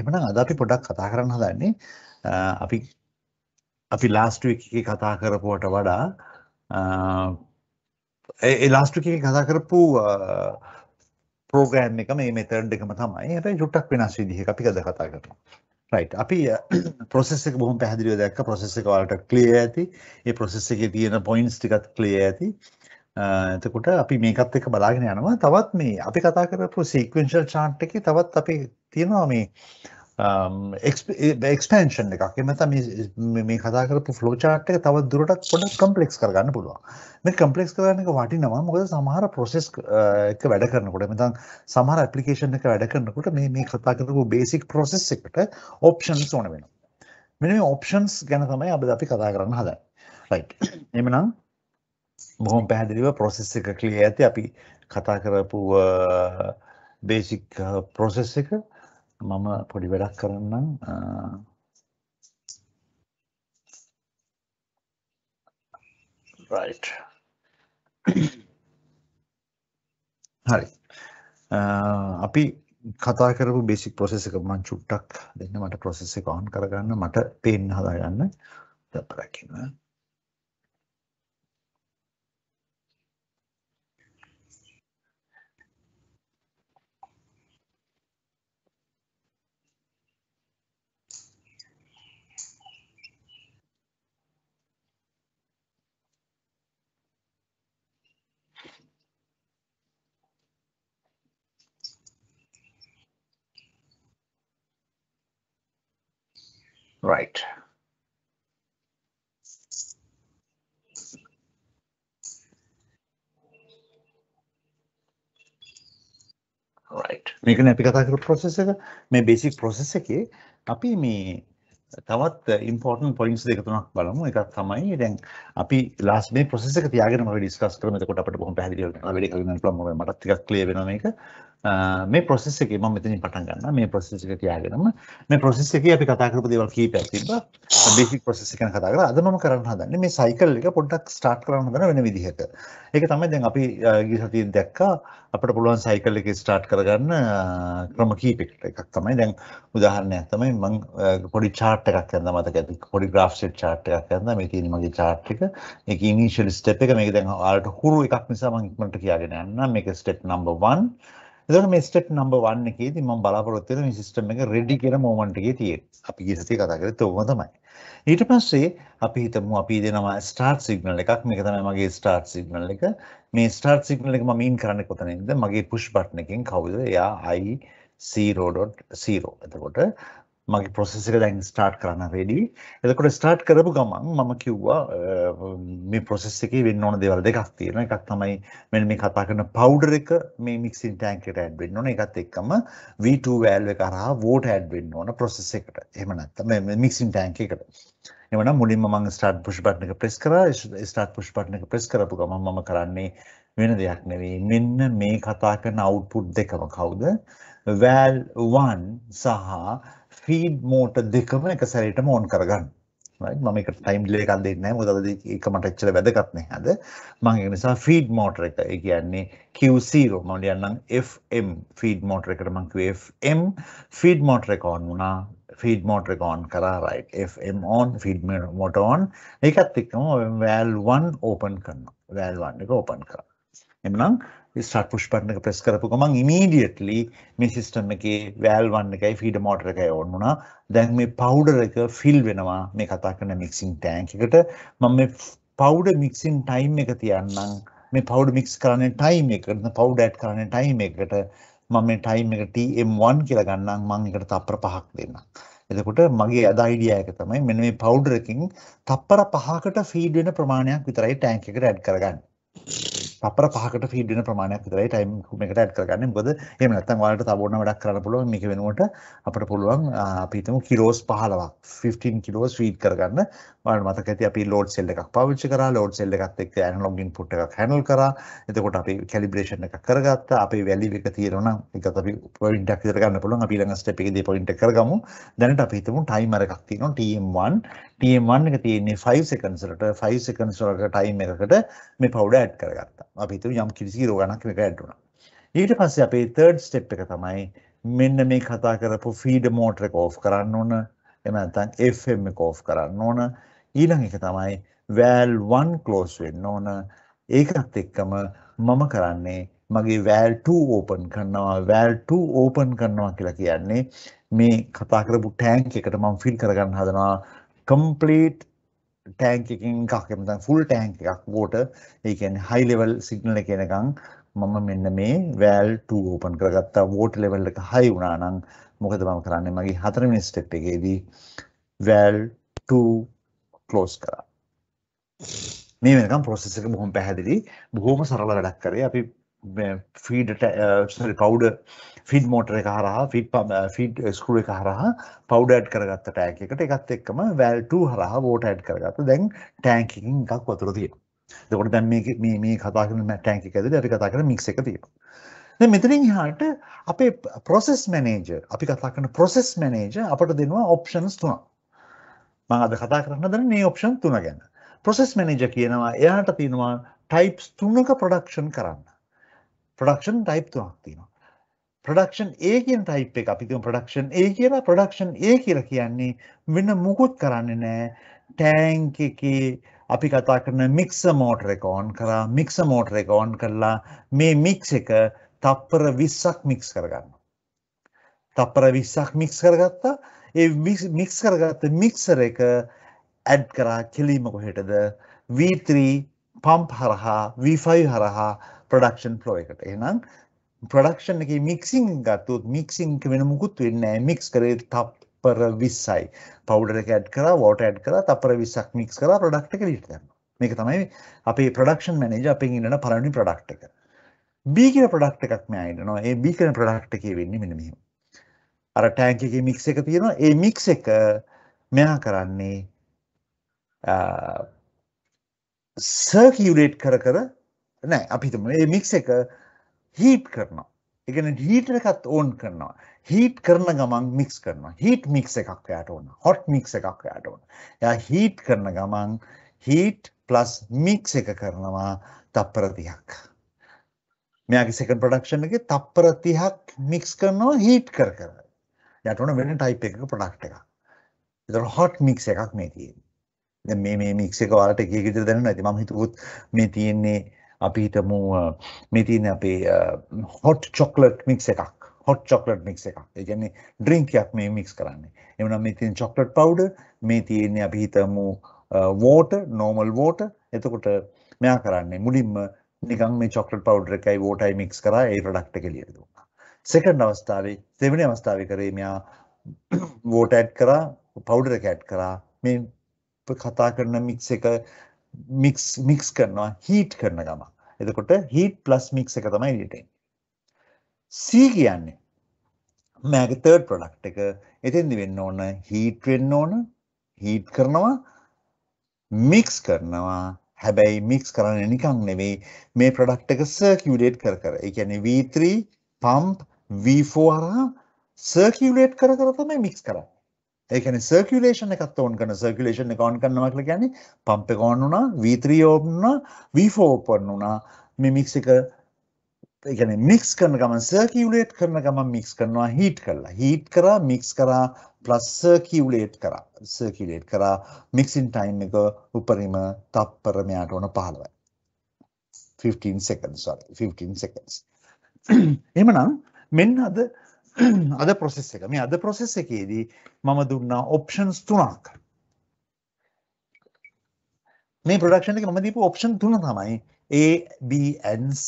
එහෙමනම් අද අපි පොඩක් කතා කරන්න හදන්නේ අපි අපි ලාස්ට් වීක් එකේ කතා කරපුවට වඩා ඒ ලාස්ට් වීක් එකේ කතා කරපු ප්‍රෝග්‍රෑම් එක මේ මෙතඩ් එකම තමයි. හැබැයි චුට්ටක් වෙනස් විදිහක අපි අද කතා කරනවා. රයිට් අපි ප්‍රොසෙස් එක බොහොම පැහැදිලිව දැක්ක ප්‍රොසෙස් එක වලට ක්ලියර් ඇති. ඒ ප්‍රොසෙස් එකේ තියෙන පොයින්ට්ස් ටිකත් ක්ලියර් ඇති. එතකොට අපි මේකත් එක්ක බලාගෙන යනවා. තවත් මේ අපි කතා කරපු සීක්වෙන්ෂල් chart එකේ තවත් අපි තියෙනවා මේ එක්ස්පේන්ෂන් um, එකක් එමත මේ කතා කරපු ෆ්ලෝචාට්ක තව දුරටත් පොඩ කම්පලෙක්ස් කරගන්න පුළුවන් මේ කම්පලෙක්ස් කරන්න එක වටිනවා මොකද සමහර ප්‍රොසෙස් uh, එක වැඩ කරනකොට මෙතන් සමහර ඇපලිකේෂන් එක වැඩ කරනකොට මේ මේ කතා කරපු බේසික් ප්‍රොසෙස් එකට ඔප්ෂන්ස් ඕන වෙන මෙ මේ ඔප්ෂන්ස් ගැන තමයි අප අපි කතා කරන්න හදයි එමනම් බොහොම පැහැදිලිව ප්‍රොසෙස් එක කලිය ඇති අපි කතා කරපු බේසික් uh, ප්‍රොසෙස් uh, එක මම පොඩි වැඩක් කරන්නම් right හරි අපි කතා කරපු බේසික් ප්‍රොසෙස් එක මම චුට්ටක් දෙන්න මට ප්‍රොසෙස් එක ඔන් කරගන්න මට පේන්න හදාගන්න දපරකින්න Right. රයිට් මේකනේ අපි කතා කරපු process එක මේ basic process එකේ අපි මේ තවත් ඉම්පෝර්ටන් පොයින්ස් දෙක තුනක් බලමු එකක් තමයි දැන් අපි ලාස් මේ ප්‍රොසෙස් එක තියාගෙන අපි ඩිස්කස් කරමු එතකොට අපිට බොහොම පැහැදිලි වෙනවා වැඩි කරගෙන යන්න පුළුවන් මටත් ටිකක් ක්ලියර් වෙනවා මේක මේ ප්‍රොසෙස් එකේ මම මෙතනින් පටන් ගන්නවා මේ ප්‍රොසෙස් එක තියාගෙනම මේ ප්‍රොසෙස් එකේ අපි කතා කරපු දේවල් කීපයක් තිබ්බා බේසික් ප්‍රොසෙස් එක ගැන කතා කරා අද මම කරන්න හදන්නේ මේ සයිකල් එක පොඩ්ඩක් ස්ටාර්ට් කරන්න හදන වෙන විදිහක ඒක තමයි දැන් අපි ගිය සතියේ දැක්කා අපිට පුළුවන් සයිකල් එකේ ස්ටාර්ට් කරගන්න ක්‍රම කීපයකට එකක් තමයි දැන් උදාහරණයක් තමයි මම පොඩි chart චාට් එකක් කරනවා මතක ඇති පොඩි graph set chart එකක් කරනවා මේ තියෙන මගේ chart එක මේක initial step එක මේක දැන් ඔයාලට හුරු එකක් නිසා මම ඉක්මනට කියාගෙන යන්නම් මේක step number 1 එතකොට මේ step number 1 එකේදී මම බලාපොරොත්තු වෙන මේ system එක ready කියන moment එකේ තියෙන්නේ අපි ගිය සතියේ කතා කරේ තෝම තමයි ඊට පස්සේ අපි හිතමු අපි දෙනවා start signal එකක් මේක තමයි මගේ start signal එක මේ start signal එක මම mean කරන්නේ කොතනින්ද මගේ push button එකෙන් කවුද එයා i 0.0 එතකොට මගේ ප්‍රොසෙස් එක දැන් ස්ටාර්ට් කරන්න රෙඩි. එතකොට ස්ටාර්ට් කරපු ගමන් මම කිව්වා මේ ප්‍රොසෙස් එකේ වෙන්න ඕන දේවල් දෙකක් තියෙනවා. එකක් තමයි මෙන්න මේ කතා කරන පවුඩර් එක මේ මික්සින් ටැංක් එකට ඇඩ් වෙන්න ඕන. ඒකත් එක්කම V2 වැල්ව් එක හරහා වෝට් ඇඩ් වෙන්න ඕන ප්‍රොසෙස් එකට. එහෙම නැත්නම් මේ මික්සින් ටැංක් එකට. එවනම් මුලින්ම මම ස්ටාර්ට් පුෂ් බටන් එක ප්‍රෙස් කරා. ස්ටාර්ට් පුෂ් බටන් එක ප්‍රෙස් කරපු ගමන් මම කරන්නේ වෙන දෙයක් නෙවෙයි. මෙන්න මේ කතා කරන අවුට්පුට් දෙකම කවුද? val 1 සහ ෆීඩ් මෝටර් දෙකම එක සැරේටම ඕන් කරගන්න. right මම ඒකට ටයිම් ඩිලේ එකක් දෙන්නේ නැහැ මොකද අද ඒක මට එච්චර වැදගත් නැහැ අද මම ඒ නිසා ෆීඩ් මෝටර් එක ඒ කියන්නේ Q0 මම ලියන්නම් FM ෆීඩ් මෝටර් එකට මම කිව්වේ FM ෆීඩ් මෝටර් එක on වුණා ෆීඩ් මෝටර් එක on කරා right FM on feed motor on ඒකත් එක්කම වැල් 1 ඕපන් කරනවා වැල් 1 එක ඕපන් කරා එමනම් ස්ටාර්ට් පුෂ් බටන් එක ප්‍රෙස් කරපු ගමන් ඉමීඩියට්ලි මේ සිස්ටම් එකේ වැල්ව් 1 එකයි ෆීඩර් මෝටර එකයි ඕන් වුණා. දැන් මේ පවුඩර් එක ෆිල් වෙනවා මේ කතා කරන මික්සින් ටැංක් එකට. මම මේ පවුඩර් මික්සින් ටයිම් එක තියන්නම්. මේ පවුඩර් මික්ස් කරන්න ටයිම් එකට, පවුඩර් ඇඩ් කරන්න ටයිම් එකට මම මේ ටයිම් එක TM1 කියලා ගන්නම්. මම එකට තප්පර 5ක් දෙන්නම්. එතකොට මගේ අද අයිඩියා එක තමයි මෙන්න මේ පවුඩර් එකකින් තප්පර 5කට ෆීඩ් වෙන ප්‍රමාණයක් විතරයි ටැංක් එකට ඇඩ් කරගන්නේ. තප්පර 5කට ෆීඩ් වෙන ප්‍රමාණයක් විතරයි ටයිම් මේකට ඇඩ් කරගන්නේ. මොකද එහෙම නැත්නම් ඔයාලට තව ඕන වැඩක් කරන්න පුළුවන්. මේක වෙනුවට අපිට පුළුවන් අපි හිතමු කිලෝස් 15ක් 15 කිලෝස් ෆීඩ් කරගන්න. ඔයාලට මතක ඇති අපි ලෝඩ් සෙල් එකක් පාවිච්චි කරා. ලෝඩ් සෙල් එකත් එක්ක ඇනලොග් ඉන්පුට් එකක් හැන්ඩල් කරා. එතකොට අපි කැලිබ්‍රේෂන් එකක් කරගත්තා. අපේ වැලියු එක තියෙනවා නම් ඒකත් අපි පොයින්ට් එකක් විතර ගන්න පුළුවන්. අපි ඊළඟ ස්ටෙප් එකේදී පොයින්ට් එක කරගමු. දැනට අපි හිතමු ටයිමර් එකක් තියෙනවා TM1 TM1 එක තියෙන්නේ 5 seconds වලට 5 seconds වලට time එකකට මේ powder add කරගත්තා. අපි හිතුව යම් කිසි zero ගණක් මේක add වුණා. ඊට පස්සේ අපේ third step එක තමයි මෙන්න මේ කතා කරපු feed motor එක off කරන්න ඕන. එහෙම නැත්නම් FM එක off කරන්න ඕන. ඊළඟ එක තමයි valve 1 close වෙන්න ඕන. ඒකත් එක්කම මම කරන්නේ මගේ වැල් 2 ඕපන් කරනවා වැල් 2 ඕපන් කරනවා කියලා කියන්නේ මේ කතා කරපු ටැංක් එකට මම ෆිල් කරගන්න හදනවා කම්ප්ලීට් ටෑන්ක් එකින් එකක් එමතන් ෆුල් ටෑන්ක් එකක් වෝට ඒ කියන්නේ හයි ලෙවල් සිග්නල් එක එනකන් මම මෙන්න මේ වැල් 2 ඕපන් කරගත්තා වෝට ලෙවල් එක හයි වුණා නම් මොකද මම කරන්නේ මගේ 4 වෙනි ස්ටෙප් එකේදී වැල් 2 ක්ලෝස් කරා මේ වෙනකම් process එක බොහොම පැහැදිලි බොහොම සරල වැඩක් කරේ අපි ෆීඩට කවුඩ ෆිඩ් මෝටර එක හරහා ෆිට් පම ෆිඩ් ස්කරු එක හරහා පවඩඩ් කරගත්ත ටෑක එකට එකත් එක්කම වැල්ට හරහා ෝට ඇඩ් කරගත දැන් ටෑන්කින් එකක් වතුර තිය දෙකොට දැන් මේ මේ කතා කරන ටෑන්ක ඇද ඇරි කතා කර මික් එක තිය මෙතනින් හාට අපේ පොසෙස් මනේජ අපි කතා කරන පොසෙස් මනේජ අපට දෙනවා ඔප්ෂන්ස් තුනා මං අද කතා කරන්න දන මේ ඔප්ෂන් තුන ගැන පොසෙස් මනේජ කියනවා එයාට තියෙනවා ටයිප්ස් තුනක ප්‍රඩක්ෂන් කරන්න ප්‍රඩක්ෂන් ටයිප් තුනක් තියෙනවා. ප්‍රඩක්ෂන් ඒ කියන ටයිප් එක අපි කියමු ප්‍රඩක්ෂන් ඒ කියලා ප්‍රඩක්ෂන් ඒ කියලා කියන්නේ වෙන මොකුත් කරන්නේ නැහැ. ටැංක් එකේ අපි කතා කරන මික්සර් මෝටර එක ඔන් කරා මික්සර් මෝටර එක ඔන් කරලා මේ මික්ස් එක තප්පර 20ක් මික්ස් කරගන්නවා. තප්පර 20ක් මික්ස් කරගත්තා. ඒ මික්ස් කරගත්ත මික්සර් එක ඇඩ් කරා කෙලීම කොහෙටද? V3 පම්ප් හරහා V5 හරහා ප්‍රඩක්ෂන් ෆ්ලෝ එකට. එහෙනම් ප්‍රඩක්ෂන් එකේ මික්සින් ගත්තොත් මික්සින් එක වෙන මුකුත් වෙන්නේ නැහැ. මික්ස් කරේ තප්පර 20යි. පවුඩර් එක ඇඩ් කරා, වෝටර් ඇඩ් කරා, තප්පර 20ක් මික්ස් කරලා ප්‍රොඩක්ට් එක ලීට් කරනවා. මේක තමයි අපේ ප්‍රොඩක්ෂන් මැනේජර් අපෙන් ඉන්නන පළවෙනි ප්‍රොඩක්ට් එක. B කියන ප්‍රොඩක්ට් එකක් මෙයා ඉන්නවා. ඒ B කියන ප්‍රොඩක්ට් එකේ වෙන්නේ මෙන්න මෙහෙම. අර ටැංක් එකේ මික්ස් එක තියෙනවා. ඒ මික්ස් එක මෙයා කරන්නේ සර්කියුලේට් කර කර නෑ අපිතම ඒ මික්ස එක හීට් කරනවා එකන හීට එකත් ඕන් කරනවා හීට් කරන ගමන් මික්ස් කරනවා හීට මික්ස එකක් යට ඕන හොට් මික්ස එකක් යට ඕන ය හීට් කරන ගමන් හීට් ප්ලස් මික්ස එක කරනවා තප්පරතියක් මෙයාගේ සෙකන් ප්‍රඩක්ෂන් එක තප්පරතිහක් මික්ස් කරනවා හීට් කර කර යටන වෙන ටයිප් එක ප්‍රඩක්් එක එතර හොට් මික්ස එකක් මේ තියෙන් මේ මේ මික්ස එක වාලට එක ගෙදර දැන ඇති ම හිතුකුත් මේ තියෙන්නේ අපි හිතමු මේ තියෙන අපේ හොට් චොක්ලට් මික්ස් එකක් හොට් චොක්ලට් මික්ස් එකක් ඒ කියන්නේ ඩ්‍රින්ක් එකක් මේ මික්ස් කරන්නේ එමුනම් මේ තියෙන චොක්ලට් පවුඩර් මේ තියෙන්නේ අපි හිතමු වෝටර් නෝමල් වෝටර් එතකොට මෙයා කරන්නේ මුලින්ම නිකන් මේ චොක්ලට් පවුඩර් එකයි වෝටයි මික්ස් කරා ඒ ප්‍රොඩක්ට් එක එළියට දුන්නා සෙකන්ඩ් අවස්ථාවේ දෙවෙනි අවස්ථාවේ කරේ මෙයා වෝට් ඇඩ් කරා පවුඩර් එක ඇඩ් කරා මේ කතා කරන මික්ස් එක මික්ස් මික්ස් කරනවා හීට් කරන ගම එතකොට හීට් ප්ලස් මික්ස් එක තමයි ඉටෙන් සී කියන්නේ මෑග තර්ඩ් ප්‍රඩක්් එක එතින්දි වෙන්න ඕන හීට් වෙන්න ඕන හීට් කරනවා මික්ස් කරනවා හැබැයි මික්ස් කරන්න නිකං නෙවෙයි මේ ප්‍රඩක්් එක සර්කියලේට් කර කර එකැන V3 පම්ප් V4 හා සර්කියලේට් කර කර තමයි මික්ස් කරන්න ඒකන සර්කලේෂන එකත් ඔවන් කන සර්කලේෂන එකවන් කන්නවා කළ ගැන පම්ප එකෝන් වුනා වීත්‍රියෝපන්න වීෆෝපන් වුනා මිමික්ස එක එකන මික්ස් කරන ගමන් සර්කියවලේට් කරන ගමන් මික්ස් කරනවා හිට කරලා හිට කරා මික්ස් කරා ප්ලස් සර්කියවලේට් කරා සර්කිලේට් කරා මික්සින් ටයිම් එක උපරිම තප්පරමයාට ඕන පහළවයි 15 seconds sorry 15 seconds එහෙමනම් මෙන්න අද අද ප්‍රොසෙස් එක මේ අද ප්‍රොසෙස් එකේදී මම දුන්නා ඔප්ෂන්ස් තුනක් මේ ප්‍රඩක්ෂන් එක මම දීපු ඔප්ෂන් තුන තමයි ABNC.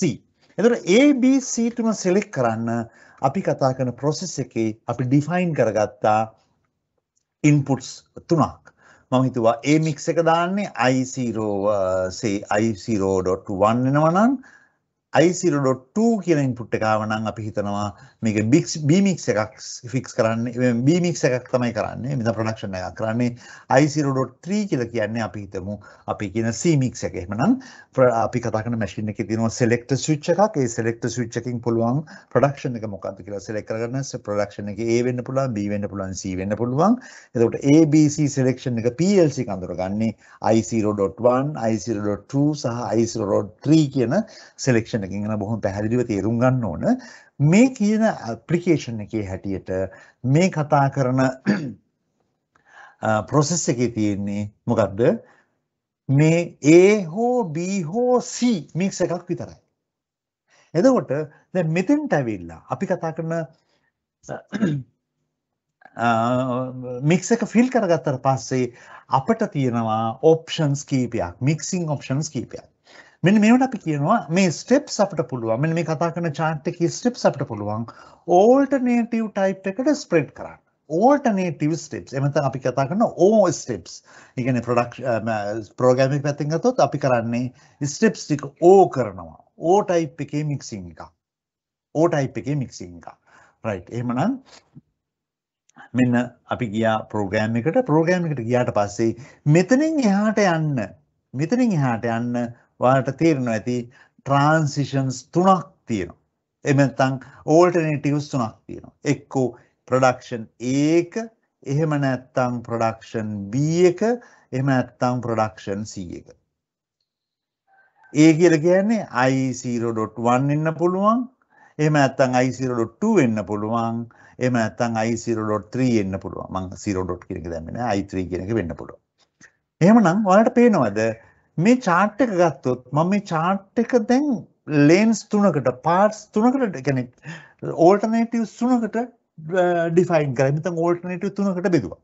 එතකොට ABC තුන සෙලෙක්ට් කරන්න අපි කතා කරන process එකේ අපි define කරගත්තා inputs තුනක්. මම හිතුවා A mix එක දාන්නේ I0 uh, say I0.1 වෙනවා නම් i0.2 කියන ඉන්පුට් එක ආව නම් අපි හිතනවා මේක බීමික්ස් එකක් ෆික්ස් කරන්නේ බීමික්ස් එකක් තමයි කරන්නේ මෙතන ප්‍රොඩක්ෂන් එකක් කරන්නේ i0.3 කියලා කියන්නේ අපි හිතමු අපි කියන cmix එක එහෙමනම් අපි කතා කරන මැෂින් එකේ තියෙනවා select switch එකක් ඒ select switch එකකින් පුළුවන් ප්‍රොඩක්ෂන් එක මොකක්ද කියලා select කරගන්න ප්‍රොඩක්ෂන් එකේ A වෙන්න පුළුවන් B වෙන්න පුළුවන් C වෙන්න පුළුවන් එතකොට A B C selection එක PLC කඳුරගන්නේ i0.1 i0.2 සහ i0.3 කියන selection කෙනකින් එන බොහොම පැහැදිලිව තේරුම් ගන්න ඕන මේ කියන ඇප්ලිකේෂන් එකේ හැටියට මේ කතා කරන ප්‍රොසෙස් එකේ තියෙන්නේ මොකක්ද මේ A හෝ B හෝ C මික්ස් එකක් විතරයි එතකොට දැන් මෙතෙන්ට ඇවිල්ලා අපි කතා කරන මික්ස එක ෆිල් කරගත්තර පස්සේ අපට තියෙනවා ඔප්ෂන්ස් කීපයක් මික්සිං ඔප්ෂන්ස් කීපයක් මෙන්න මේවට අපි කියනවා මේ ස්ටෙප්ස් අපට පුළුවන් මෙන්න මේ කතා කරන chart එකේ ස්ටෙප්ස් අපට පුළුවන් alternative type එකට spread කරන්න alternative steps එහෙම නැත්නම් අපි කතා කරන O steps. ඒ කියන්නේ production programming පැත්තෙන් ගත්තොත් අපි කරන්නේ steps ටික O කරනවා. O type එකේ mixing එකක්. O type එකේ mixing එකක්. right. එහෙමනම් මෙන්න අපි ගියා program එකට. program එකට ගියාට පස්සේ මෙතනින් එහාට යන්න මෙතනින් එහාට යන්න ඔයාලට තේරෙනවා ඇති ට්‍රාන්සිෂන්ස් තුනක් තියෙනවා. එහෙම නැත්නම් ඕල්ටර්නේටිව්ස් තුනක් තියෙනවා. එක්කෝ ප්‍රොඩක්ෂන් ඒක එහෙම නැත්නම් ප්‍රොඩක්ෂන් B එක එහෙම නැත්නම් ප්‍රොඩක්ෂන් C එක. ඒ කියලා කියන්නේ i0.1 වෙන්න පුළුවන්. එහෙම නැත්නම් i0.2 වෙන්න පුළුවන්. එහෙම නැත්නම් i0.3 වෙන්න පුළුවන්. මම 0. කියන එක දැම්මේ නෑ i3 කියන එක වෙන්න පුළුවන්. එහෙමනම් ඔයාලට පේනවද මේ chart එක ගත්තොත් මම මේ chart එක දැන් lanes තුනකට parts තුනකට يعني alternatives තුනකට define කරා. මෙතන alternative තුනකට බෙදුවා.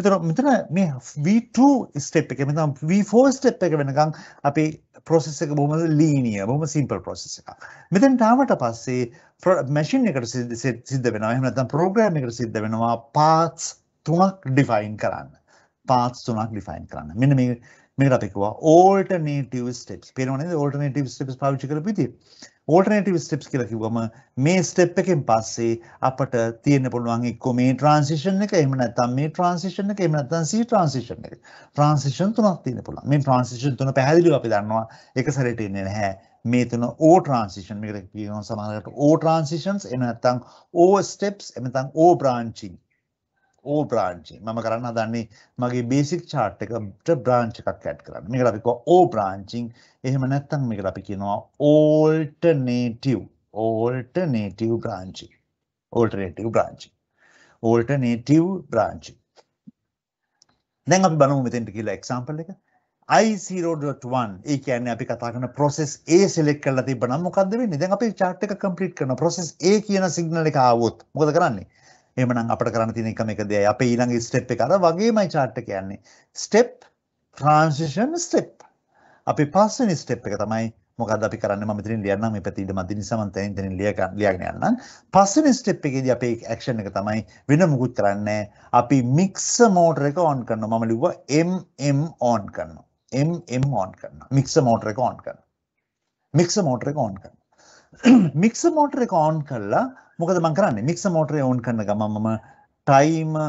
එතන මෙතන මේ V2 step එක මෙතන V4 step එක වෙනකන් අපි process එක බොහොම linear බොහොම simple process එකක්. මෙතෙන් තාවට පස්සේ machine එකට සිද්ධ වෙනවා. එහෙම නැත්නම් program එකට සිද්ධ වෙනවා parts තුනක් define කරන්න. parts තුනක් define කරන්න. මෙන්න මේ මේකට කිව්වා ඕල්ටර්නේටිව් ස්ටෙප්ස්. පේනවනේ ඕල්ටර්නේටිව් ස්ටෙප්ස් පාවිච්චි කරපු විදිය. ඕල්ටර්නේටිව් ස්ටෙප්ස් කියලා කිව්වම මේ ස්ටෙප් එකෙන් පස්සේ අපට තියෙන්න පුළුවන් එක්කෝ මේ ට්‍රාන්සිෂන් එක එහෙම නැත්නම් මේ ට්‍රාන්සිෂන් එක එහෙම නැත්නම් C ට්‍රාන්සිෂන් එක. ට්‍රාන්සිෂන් තුනක් තියෙන්න පුළුවන්. මේ ට්‍රාන්සිෂන් තුන පැහැදිලිව අපි දන්නවා එක සැරේට එන්නේ නැහැ. මේ තුන O ට්‍රාන්සිෂන් මේකට කියනවා සමහරකට O ට්‍රාන්සිෂන්ස් එහෙම නැත්නම් O ස්ටෙප්ස් එහෙම නැත්නම් O බ්‍රාන්චින් ඕ බ්‍රාන්ච් මම කරන්න හදන්නේ මගේ බේසික් chart එකට බ්‍රාන්ච් එකක් ඇඩ් කරන්න. මේකට අපි කියනවා ඕ බ්‍රාන්චින්. එහෙම නැත්නම් මේකට අපි කියනවා alternative alternative branching alternative branching alternative branching දැන් අපි බලමු මෙතෙන්ට කියලා එක්සැම්පල් එක i0.1 ඒ කියන්නේ අපි කතා කරන process A select කරලා තිබ්බනම් මොකද්ද වෙන්නේ දැන් අපි chart එක complete කරන process A කියන signal එක ආවොත් මොකද කරන්නේ එමනම් අපට කරන්න තියෙන එකම එක දෙයයි අපේ ඊළඟ ස්ටෙප් එක අර වගේමයි chart එක යන්නේ step transition step අපි පස්වෙනි ස්ටෙප් එක තමයි මොකද අපි කරන්න ම මෙතරින් ලියන්නම් මේ පැතිීට මදි නිසාමන් තැන් තැන ලියක ලියගෙන යන්නම් පස්සෙන ස්ටෙප් එකේද අපේ ඇක්ෂණ එක තමයි වෙන මුකුත් කරන්නේ අපි මික්ස මෝටර එක ඕන් කරන්න මම ලිව්ව එම් ඕන් කරන්න එම් ඕන් කරන්න මික්ස මෝටර එක ඕන් කරන්න මික්ස මෝටර එක ඕන් කරන්න මික්ස මෝටර එක ඕන් කරලා මොකද මං කරන්නේ මික්ස මෝටරේ ඕන් කරන ගමන් මම ටයිමර්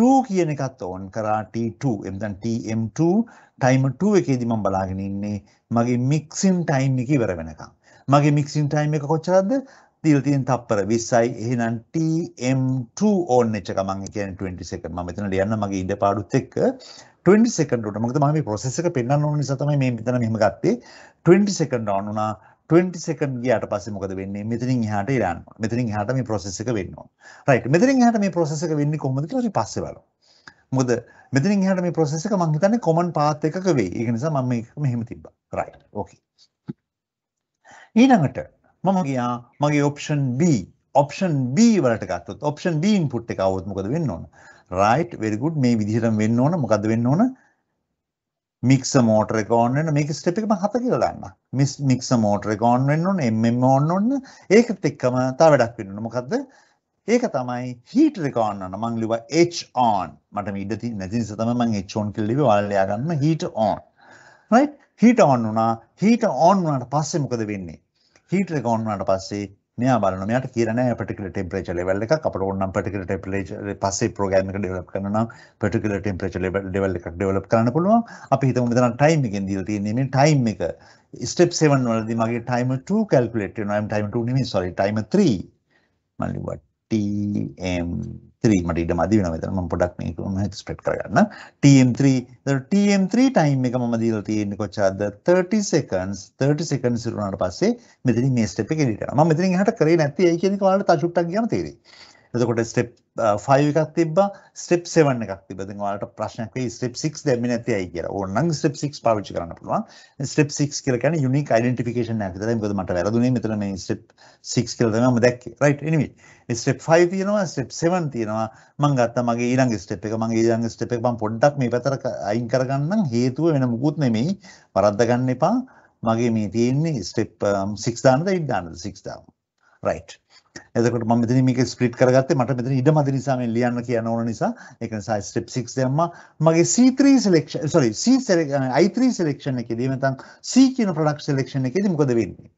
2 කියන එකත් ඕන් කරා T2 එම්දන් TM2 ටයිමර් 2 එකේදී මම බලාගෙන ඉන්නේ මගේ මික්සින් ටයිම් එක ඉවර වෙනකම්. මගේ මික්සින් ටයිම් එක කොච්චරද? දීලා තියෙන තප්පර 20යි. එහෙනම් TM2 ඕන් එච්ච ගමන් ඒ කියන්නේ 20 second. මම මෙතන ලියන්න මගේ ඉඳපාඩුත් එක්ක 20 second උඩ. මොකද මම මේ process එක පෙන්වන්න ඕන නිසා තමයි මේ මෙතන මෙහෙම ගත්තේ. 20 second on වුණා. 22 ගියාට පස්සේ මොකද වෙන්නේ? මෙතනින් එහාට ඉරානවා. මෙතනින් එහාට මේ process එක වෙන්න ඕන. right. මෙතනින් එහාට මේ process එක වෙන්නේ කොහොමද කියලා අපි පස්සේ බලමු. මොකද මෙතනින් එහාට මේ process එක මම හිතන්නේ common path එකක වෙයි. ඒක නිසා මම මේක මෙහෙම තිබ්බා. right. okay. ඊළඟට මම ගියා මගේ option B. option B වලට ගත්තොත් option B input එක આવොත් මොකද වෙන්න ඕන? right. very good. මේ විදිහටම වෙන්න ඕන. මොකද වෙන්න ඕන? මික්ස මෝටර් එක ඔන් වෙන මේක ස්ටෙප් එකම හත කියලා ගන්න. මිස් මික්ස මෝටර් එක ඔන් වෙන්න ඕන MM ඔන් ඔන්න ඒකත් එක්කම තව වැඩක් වෙන්න ඕන. මොකද්ද? ඒක තමයි හීටර් එක ඔන් කරන. මං ලිව්වා H on. මට මේ ඉඩ නැති නිසා තමයි මං H on කියලා ලිව්වේ. ඔයාලා ලියා ගන්න heat on. right? heat on වුණා. heat on වුණාට පස්සේ මොකද වෙන්නේ? හීටර් එක ඔන් වුණාට පස්සේ මෙයා බලන මෙයාට කියලා නෑ particular temperature level එකක් අපට ඕන නම් particular temperature පස්සේ program එක develop කරන නම් particular temperature level එකක් develop කරන්න පුළුවන් අපි හිතමු මෙතන time එකෙන් දීලා තියෙන්නේ මේ time එක step 7 වලදී මගේ timer 2 calculate වෙනවා I'm timer 2 නෙමෙයි sorry timer 3 මම ලිව්වා TM 3 මට ඉඩ මදි වෙනවා මෙතන මම පොඩ්ඩක් මේක මම ස්ප්‍රෙඩ් කරගන්න TM3 TM3 ටයිම් එක මම දීලා තියෙන්නේ කොච්චරද 30 seconds 30 seconds ඉරුණාට පස්සේ මෙතනින් මේ ස්ටෙප් එක එඩිට් කරනවා මම මෙතනින් එහාට කරේ නැති ඇයි කියන එක ඔයාලට අසුට්ටක් ගියාම තේරෙයි එතකොට ස්ටෙප් 5 uh, එකක් තිබ්බා ස්ටෙප් 7 එකක් තිබ්බා. දැන් ඔයාලට ප්‍රශ්නයක් වෙයි ස්ටෙප් 6 දැම්මේ නැති අය කියලා. ඕනනම් ස්ටෙප් 6 පාවිච්චි කරන්න පුළුවන්. ස්ටෙප් 6 කියලා කියන්නේ යුනික් ඩෙන්ටිෆිකේෂන් එකක් විතරයි. මොකද මට වැරදුනේ මෙතන මේ ස්ටෙප් 6 කියලා තමයි මම දැක්කේ. right anyway. ස්ටෙප් 5 තියෙනවා ස්ටෙප් 7 තියෙනවා. මම ගත්තා මගේ ඊළඟ ස්ටෙප් එක. මගේ ඊළඟ ස්ටෙප් එක මම පොඩ්ඩක් මේ පැතර අයින් කරගන්නම්. හේතුව වෙන මුකුත් නෙමෙයි. වරද්ද ගන්න එපා. මගේ මේ තියෙන්නේ ස්ටෙප් 6 දාන්නද 8 දාන්නද 6 දාමු. right. එතකොට මම මෙතන මේක ස්ප්ලිට් කරගත්තේ මට මෙතන ඉඩ මදි නිසා මම ලියන්න කියන ඕන නිසා ඒක නිසා step 6 දැම්මා මගේ C3 selection sorry C I3 selection එකේදී නැත්නම් C කියන product selection එකේදී මොකද වෙන්නේ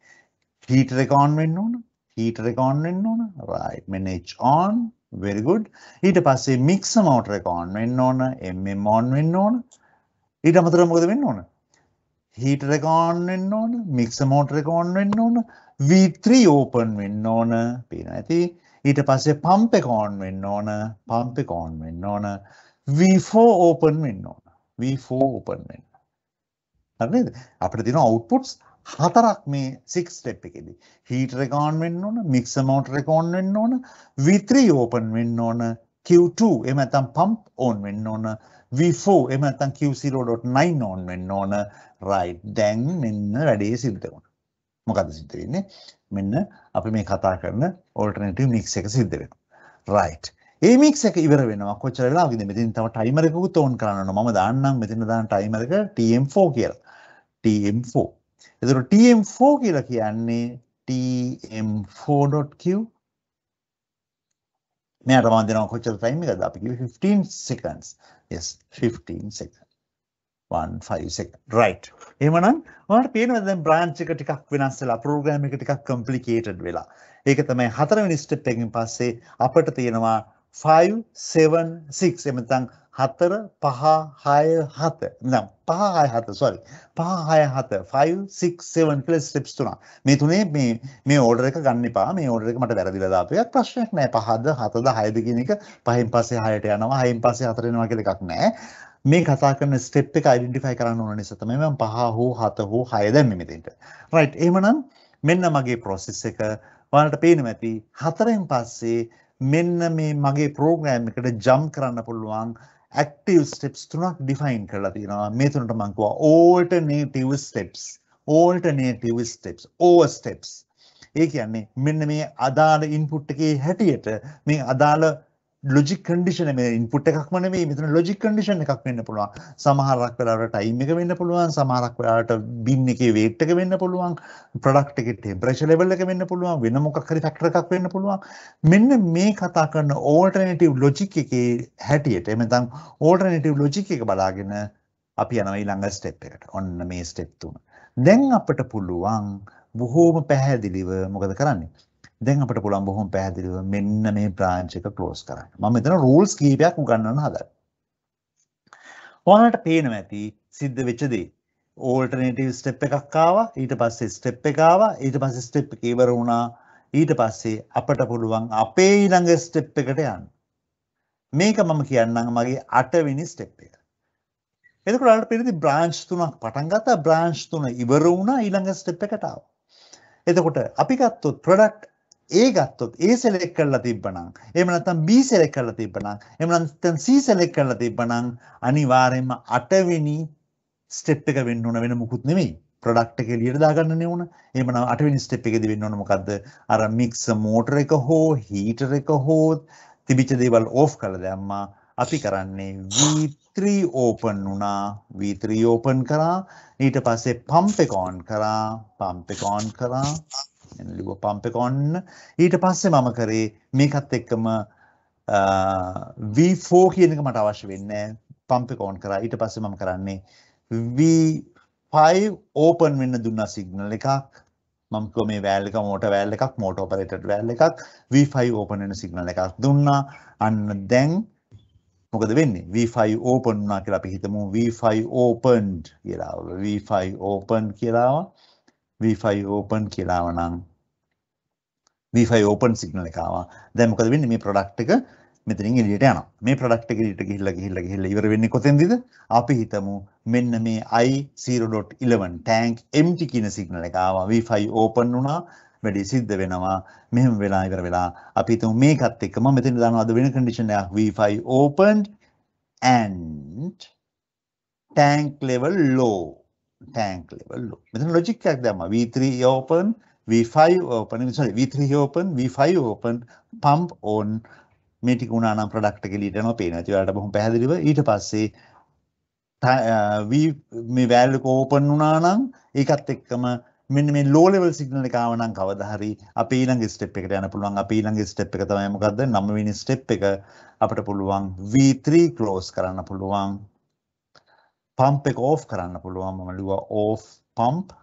heater එක on වෙන්න ඕන heater එක on වෙන්න ඕන right manage on very good ඊට පස්සේ mixer motor එක on වෙන්න ඕන mm on වෙන්න ඕන ඊට අමතරව මොකද වෙන්න ඕන හීටර එක ඔන් වෙන්න ඕන මික්ස මෝටර එක ඔන් වෙන්න ඕන V3 ඕපන් වෙන්න ඕන පේන ඇති ඊට පස්සේ පම්ප එක ඔන් වෙන්න ඕන පම්ප එක ඔන් වෙන්න ඕන V4 ඕපන් වෙන්න ඕන V4 ඕපන් වෙන්න හරිද අපිට තියෙන අවුට්පුට්ස් හතරක් මේ 6 step එකේදී හීටර එක ඔන් වෙන්න ඕන මික්සර් මෝටර එක ඔන් වෙන්න ඕන V3 ඕපන් වෙන්න ඕන Q2 එහෙම නැත්නම් pump on වෙන්න ඕන V4 එහෙම නැත්නම් Q0.9 on වෙන්න ඕන රයිට් දැන් මෙන්න වැඩේ සිද්ධ වුණා. මොකද සිද්ධ වෙන්නේ? මෙන්න අපි මේ කතා කරන ඕල්ටර්නටිව් මික්ස් එක සිද්ධ වෙනවා. රයිට්. ඒ මික්ස් එක ඉවර වෙනවා කොච්චර වෙලාවකින්ද? මෙතන තව ටයිමර් එකකුත් ඕන් කරන්න ඕන. මම දාන්නම් මෙතන දාන ටයිමර් එක TM4 කියලා. TM4. එතකොට TM4 කියලා කියන්නේ TM4.q මෙයාට මම දෙනවා කොච්චර ටයිම් එකද අපි කිව්වේ 15 seconds. yes 15 seconds. 156 right එහෙමනම් ඔයාලට පේනවා දැන් බ්‍රාන්ච් එක ටිකක් වෙනස් වෙලා ප්‍රෝග්‍රෑම් එක ටිකක් complicated වෙලා ඒක තමයි හතරවෙනි ස්ටෙප් එකකින් පස්සේ අපිට තියෙනවා 5 7 6 එහෙම නැත්නම් 4 5 6 7 නෑ 5 6 7 sorry 5 6 7 5 6 7 කියලා ස්ටෙප්ස් තුනක් මේ තුනේ මේ මේ ඕඩර් එක ගන්න එපා මේ ඕඩර් එක මට වැරදිලා දාපු එකක් ප්‍රශ්නයක් නෑ 5ද 7ද 6ද කියන එක පහෙන් පස්සේ 6ට යනවා 6න් පස්සේ 4 වෙනවා කියලා එකක් නෑ මේ කතා කරන ස්ටෙප් එක අයිඩෙන්ටිෆයි කරන්න ඕන නිසා තමයි මම 5 හෝ 7 හෝ 6 දැම්මේ මෙතෙන්ට. රයිට්. එහෙමනම් මෙන්න මගේ process එක ඔයාලට පේනවා ඇති. හතරෙන් පස්සේ මෙන්න මේ මගේ program එකට jump කරන්න පුළුවන් active steps තුනක් define කරලා තියෙනවා. මේ තුනට මම කියවා alternative steps. alternative steps, oversteps. ඒ කියන්නේ මෙන්න මේ අදාළ input එකේ හැටියට මේ අදාළ ලොජි කඩිෂන මේ ඉන්පුට් එකක් මනේ මෙතන ලොජි කඩිෂන් එකක් වෙන්න පුළුවන් සමහරක් වෙලාට ටයිම් එක වෙන්න පුළුවන් සමහරක් වෙලාට බින් එකේ වේට් එක වෙන්න පුළුවන් ප්‍රොඩක්ට් එකේ ටෙම්පරේචර් ලෙවල් එක වෙන්න පුළුවන් වෙන මොකක් හරි ෆැක්ටර් එකක් වෙන්න පුළුවන් මෙන්න මේ කතා කරන ඕල්ටර්නටිව් ලොජික් එකේ හැටියට එහෙම නැත්නම් ඕල්ටර්නටිව් ලොජික් එක බලාගෙන අපි යනවා ඊළඟ ස්ටෙප් එකට ඔන්න මේ ස්ටෙප් තුන දැන් අපිට පුළුවන් බොහෝම පැහැදිලිව මොකද කරන්නේ දැන් අපිට පුළුවන් බොහොම පැහැදිලිව මෙන්න මේ බ්‍රාන්ච් එක ක්ලෝස් කරන්න. මම මෙතන රූල්ස් කීපයක් උගන්වන්න හදලා. ඔයාලට පේනවා ඇති සිද්ධ වෙච්ච දේ. ඕල්ටර්නේටිව් ස්ටෙප් එකක් ආවා, ඊට පස්සේ ස්ටෙප් එක ආවා, ඊට පස්සේ ස්ටෙප් එක ඉවර වුණා. ඊට පස්සේ අපට පුළුවන් අපේ ඊළඟ ස්ටෙප් එකට යන්න. මේක මම කියන්නම් මගේ 8 වෙනි ස්ටෙප් එක. එතකොට ඔයාලට පේනදී බ්‍රාන්ච් තුනක් පටන් ගත්තා බ්‍රාන්ච් තුන ඉවර වුණා ඊළඟ ස්ටෙප් එකට ආවා. එතකොට අපි ගත්තොත් ප්‍රොඩක්ට් ඒ ගත්තොත් ඒ සෙලෙක්ට් කරලා තිබ්බනම් එහෙම නැත්නම් B සෙලෙක්ට් කරලා තිබ්බනම් එහෙම නැත්නම් C සෙලෙක්ට් කරලා තිබ්බනම් අනිවාර්යයෙන්ම 8 වෙනි ස්ටෙප් එක වෙන්න ඕන වෙන මුකුත් නෙමෙයි ප්‍රොඩක්ට් එක එළියට දාගන්න නේ ඕන එහෙමනම් 8 වෙනි ස්ටෙප් එකේදී වෙන්න ඕන මොකද්ද අර මික්ස් මෝටර එක හෝ හීටර එක හෝ තිබිච්ච දේවල් ඕෆ් කරලා දැම්මා අපි කරන්නේ V3 open වුණා V3 open කරා ඊට පස්සේ pump එක on කරා pump එක on කරා එන ලිව පම්ප එක ඔන්න ඊට පස්සේ මම කරේ මේකත් එක්කම V4 කියන එක මට අවශ්‍ය වෙන්නේ පම්ප එක ඔන් කරා ඊට පස්සේ මම කරන්නේ V5 ඕපන් වෙන්න දුන්න සිග්නල් එකක් මම කිව්වා මේ වෑල් එක මෝටර් වෑල් එකක් මෝටර් ඔපරේටඩ් වෑල් එකක් V5 ඕපන් වෙන සිග්නල් එකක් දුන්නා අන්න දැන් මොකද වෙන්නේ V5 open වුණා කියලා අපි හිතමු V5 opened කියලා. V5 open කියලා V5 open කියලා නම් V5 open signal එක ආවා. දැන් මොකද වෙන්නේ මේ product එක මෙතනින් එළියට යනවා. මේ product එක එළියට ගිහිල්ලා ගිහිල්ලා ගිහිල්ලා ඉවර වෙන්නේ කොතෙන්දද? අපි හිතමු මෙන්න මේ i0.11 tank empty කියන signal එක ආවා. V5 open වුණා. වැඩි සිද්ධ වෙනවා. මෙහෙම වෙලා ඉවර වෙලා අපි හිතමු මේකත් එක්ක මම මෙතන දානවා අද වෙන condition එකක් V5 opened and tank level low. tank level low. මෙතන logic එකක් දැම්මා. V3 open V5 open, sorry, V3 open, V5 open, pump on මේ ටික වුණා නම් ප්‍රොඩක්ට් එක එළියට යනවා පේනවා. ඒ වලට බොහොම පැහැදිලිව ඊට පස්සේ V මේ වැල්යු එක ඕපන් වුණා නම් ඒකත් එක්කම මෙන්න මේ low level signal එක ආව නම් කවදා හරි අපි ඊළඟ step එකට යන්න පුළුවන්. අපි ඊළඟ step එක තමයි මොකද්ද? 9 වෙනි step එක අපිට පුළුවන් V3 close කරන්න පුළුවන්. pump එක off කරන්න පුළුවන්. මම ලිව්වා off pump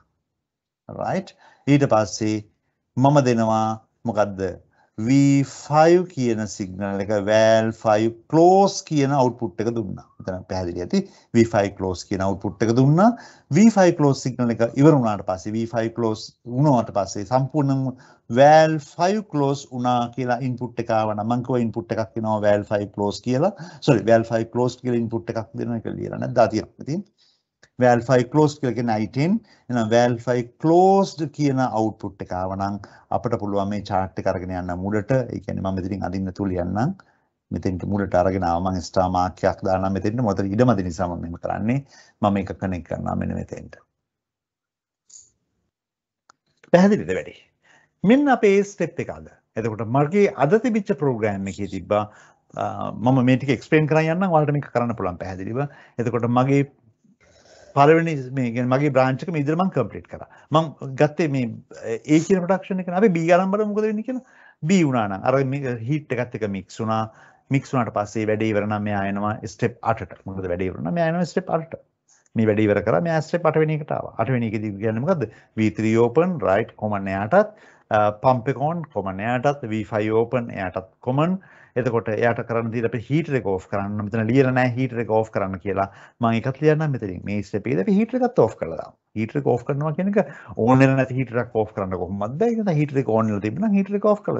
right ඊට පස්සේ මම දෙනවා මොකද්ද V5 කියන සිග්නල් එක val 5 close කියන output එක දුන්නා. මෙතන පැහැදිලි ඇති V5 close කියන output එක දුන්නා. V5 close signal එක ඉවර වුණාට පස්සේ V5 close වුණාට පස්සේ සම්පූර්ණම val 5 close වුණා කියලා input එක ආවනම් මං කිව්වා input එකක් වෙනවා val 5 close කියලා. sorry val 5 close කියලා input එකක් දෙනවා කියලා ලියලා නැද්දා තියෙනවා. ඉතින් වෑල්ෆයි කලෝස්් කලගෙන අයිටෙන් එන වෑල්ෆයි කලෝස්්ඩ කියන අවුපුට් එකවනම් අපට පුළුවන් මේ චාට්ි කරගෙන යන්න මුලට එකන ම මෙතිරින් අදින්න තුළියන්නම් මෙතෙන්ට මුලට අරගෙනාවම ස්ටාමාකයක් දාන මෙතෙන්ට මොත ඉඩමති නිසාම මෙම කරන්නේ මම එක කනෙක් කරන්නා මෙන මෙතෙන්ට පැහැදිලිද වැඩි මෙන්න අපේ ස්ටෙප් එකද එතකොට මර්ගේ අද තිබිච්ච ප්‍රෝග්‍රෑම් එකේ තිබ්බා මම මේටික එක්ස්පේන් කරන්න වලට මේක කරන්න පුළන් පැහැදිලිව එතකොට මගේ පරවෙනි මේ ගැන මගේ බ්‍රාංචික ඉදිරිමං කම්ප්ලීට් කරා මං ගත්තේ මේ ඒ කියන ප්‍රොඩක්ෂන් එක අපි B ආරම්භර මොකද වෙන්නේ කියලා B වුණා නම් අර මේ හීට් එකත් එක්ක මික්ස් වුණා මික්ස් වුණාට පස්සේ වැඩේ ඉවර නම් මෙයා එනවා ස්ටෙප් 8ට මොකද වැඩේ ඉවර නම් මෙයා එනවා ස්ටෙප් 8ට මේ වැඩේ ඉවර කරා මෙයා ස්ටෙප් 8 වෙනි එකට ආවා 8 වෙනි එකදී කියන්නේ මොකද්ද V3 open right command එයාටත් පම්පෙකෝන් කොමන් එයටත් V5 open එයටත් කොමන් එතකොට එයට කරන්න තිීට හිට රෙකෝ් කරන්න මෙතන ලියරන හිට රෙකෝ් කරන්න කියලා මං එකත් ලියන්න මෙතරින් මේ ස්ටපේද හිටරකත් ෝ් කරලා හිටර කෝ් කරනවා කියෙනක ඕන නති හිටරක් ෝ් කරන්න කොහොමද හිටර ෝන තිබන හිටර කෝ් කර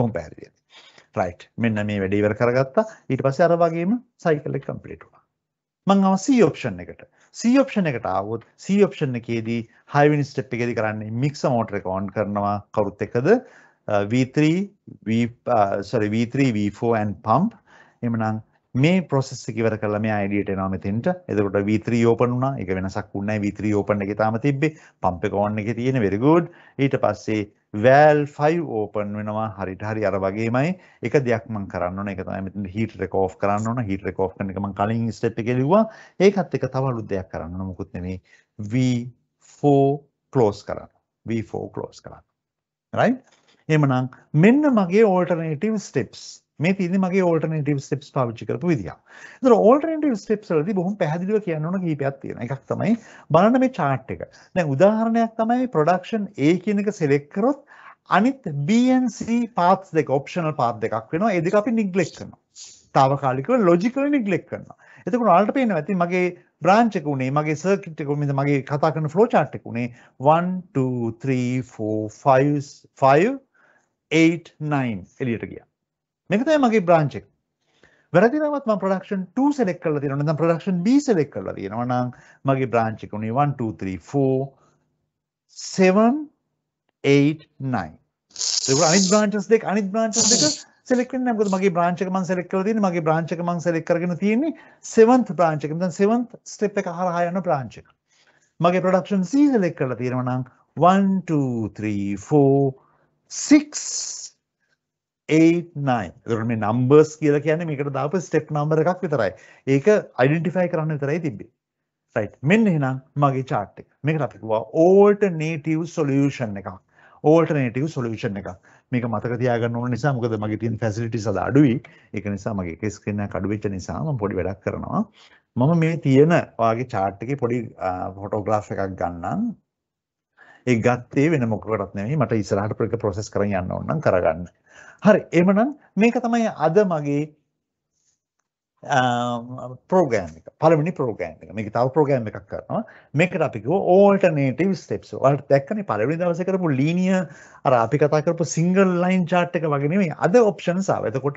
බොහම පැරිය රයිට් මෙන්න මේ වැඩීවර කරගත්තා ඊට පස අර වගේම සයිකලෙක් කම්පිටුවා මං අවසී ඔප්ෂන් එකට C ඔප්ෂන් එකට ආවොත් C ඔප්ෂන් එකේදී 6 වෙනි ස්ටෙප් එකේදී කරන්නේ මික්සර් මෝටර එක on කරනවා කවුරුත් එකද V3 V sorry V3 V4 and pump එhmenan මේ process එක ඉවර කරලා මේ ID එකට එනවා මෙතෙන්ට. එතකොට V3 open වුණා. ඒක වෙනසක් වුණේ නැහැ. V3 open එකේ තාම තිබ්බේ. pump එක on එකේ තියෙන very good. ඊට පස්සේ වෑල් 5 ඕපන් වෙනවා හරිට හරි අර වගේමයි එක දෙයක් මම කරන්න ඕන ඒක තමයි මෙතන හීට් එක ඕෆ් කරන්න ඕන හීට් එක ඕෆ් කරන එක මම කලින් ස්ටෙප් එකේ ලිව්වා ඒකත් එක තව අලුත් දෙයක් කරන්න ඕන මොකුත් නෙමෙයි v4 ක්ලෝස් කරන්න v4 ක්ලෝස් කරන්න right එහෙමනම් මෙන්න මගේ ඕල්ටර්නේටිව් ස්ටෙප්ස් මේ තියෙන්නේ මගේ ඕල්ටර්නේටිව් ස්ටෙප්ස් පාවිච්චි කරපු විදිහ. ඒතර ඕල්ටර්නේටිව් ස්ටෙප්ස් වලදී බොහොම පැහැදිලිව කියන්න ඕන කීපයක් තියෙනවා. එකක් තමයි බලන්න මේ chart එක. දැන් උදාහරණයක් තමයි production A කියන එක select කරොත් අනිත් B and C paths දෙක optional path දෙකක් වෙනවා. ඒ දෙක අපි neglect කරනවා. తాවකාලිකව logically neglect කරනවා. එතකොට ඔයාලට පේනවා ඇති මගේ බ්‍රාන්ච් එක උනේ මගේ සර්කිට් එක උනේ මගේ කතා කරන ෆ්ලෝ chart එක උනේ 1 2 3 4 5 5 8 9 එළියට ගියා. මේක තමයි මගේ බ්‍රාන්ච් එක. වැරදි නමත් මම ප්‍රොඩක්ෂන් 2 select කරලා තියෙනවා නැත්නම් ප්‍රොඩක්ෂන් B select කරලා තියෙනවා නම් මගේ බ්‍රාන්ච් එක උනේ 1 2 3 4 7 8 9. ඒක අනිත් බ්‍රාන්චස් දෙක අනිත් බ්‍රාන්චස් දෙක select වෙන්නේ නැහැ මොකද මගේ බ්‍රාන්ච් එක මම select කරලා තියෙන්නේ මගේ බ්‍රාන්ච් එක මම select කරගෙන තියෙන්නේ 7th බ්‍රාන්ච් එක. නැත්නම් 7th step එක හරහා යන බ්‍රාන්ච් එක. මගේ ප්‍රොඩක්ෂන් C select කරලා තියෙනවා නම් 1 2 3 4 6 8 මේ නම්බර්ස් කියල කියන්නේ මේකට දාප ස්ටෙප් නම්බර එකක් විතරයි ඒක අයිඩෙන්ටිෆයි කරන්න විතරයි තිබ්බි සයිට් මෙන්න එහෙනම් මගේ චාට් එක මේකට අපි කිව්වා ඕල්ටර්නේටිව් සොලියුෂන් එකක් ඕල්ටර්නේටිව් සොලියුෂන් එකක් මේක මතක තියාගන්න ඕන නිසා මොකද මගේ තියෙන ෆැසිලිටිස් අද අඩුයි ඒක නිසා මගේ එක ස්ක්‍රීන් එක අඩු වෙච්ච නිසා මම පොඩි වැඩක් කරනවා මම මේ තියෙන වාගේ චාට් එකේ පොඩි ෆොටෝග්‍රාෆ් එකක් ගන්නම් ඒ ගත්තේ වෙන මොකකටත් නෙමෙයි මට ඉස්සරහට ප්‍රොසෙස් කරන් යන්න ඕන නම් කරගන්න හරි එමනම් මේක තමයි අද මගේ පෝගෑම් එක පළවෙනි පෝගෑම් එක මේක තව පෝගෑම් එකක් කරනවා මේකට අපි කිව්වා ඕල්ටර්නේටිව් ස්ටෙප්ස් ඔයාලට දැක්කනේ පළවෙනි දවසේ කරපු ලීනියර් අර අපි කතා කරපු සිංගල් ලයින් chart එක වගේ නෙමෙයි අද options ආව. එතකොට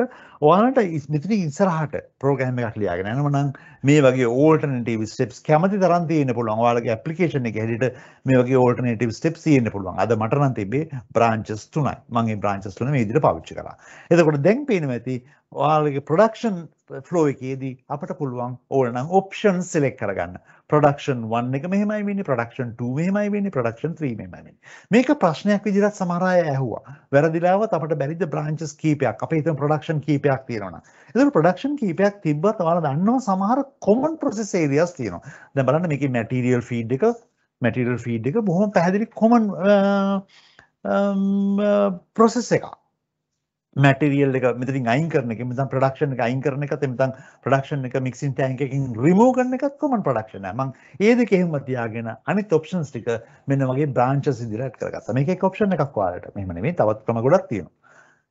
ඔයාලට මෙතන ඉස්සරහට program එකක් ලියාගෙන යනවා නම් මේ වගේ alternative steps කැමති තරම් තියෙන්න පුළුවන්. ඔයාලගේ application එකේ හැටියට මේ වගේ alternative steps තියෙන්න පුළුවන්. අද මට නම් තිබ්බේ branches තුනයි. මම මේ branches තුන මේ විදිහට පාවිච්චි කරා. එතකොට දැන් පේනවා ඇති ඔයාලගේ production ෆ්ලෝ එකේදී අපට පුළුවන් ඕනනම් ඔප්ෂන් සෙලෙක් කරගන්න ප්‍රඩක්ෂන් වන්න එක මෙහමයි වෙනි ප්‍රඩක්ෂන් 2 මෙහමයි වෙනි ප්‍රඩක්ෂන් 3 මෙහමයි මේක ප්‍රශ්නයක් විදිහට සමහර අය ඇහුවා වැරදිලාව අපිට බැරිද බ්‍රාන්චස් කීපයක් අපේ හිතන ප්‍රොඩක්ෂන් කීපයක් තියෙනවා එතකොට ප්‍රොඩක්ෂන් කීපයක් තිබ්බත් ඔයාලා දන්නවා සමහර කොමන් ප්‍රොසෙස් ඒරියාස් තියෙනවා දැන් බලන්න මේකේ මැටීරියල් ෆීඩ් එක මැටීරියල් ෆීඩ් එක බොහොම පැහැදිලි කොමන් ප්‍රොසෙස් එකක් මැටිරියල් එක මෙතින් අයින් කරන එක මෙතන් ප්‍රඩක්ෂන් එක අයින් කරන එකත් මෙතන් ප්‍රඩක්ෂන් එක මික්සින් ටෑන්ක් එකකින් රිමූව් කරන එකත් කොමන් ප්‍රොඩක්ෂන් එක. මං ඒ දෙක එහෙම තියාගෙන අනිත් ඔප්ෂන්ස් ටික මෙන්න වගේ බ්‍රාන්චස් ඉදිරියට කරගත්තා. මේක එක ඔප්ෂන් එකක් ඔයාලට. මෙහෙම නෙමෙයි තවත් ක්‍රම ගොඩක් තියෙනවා.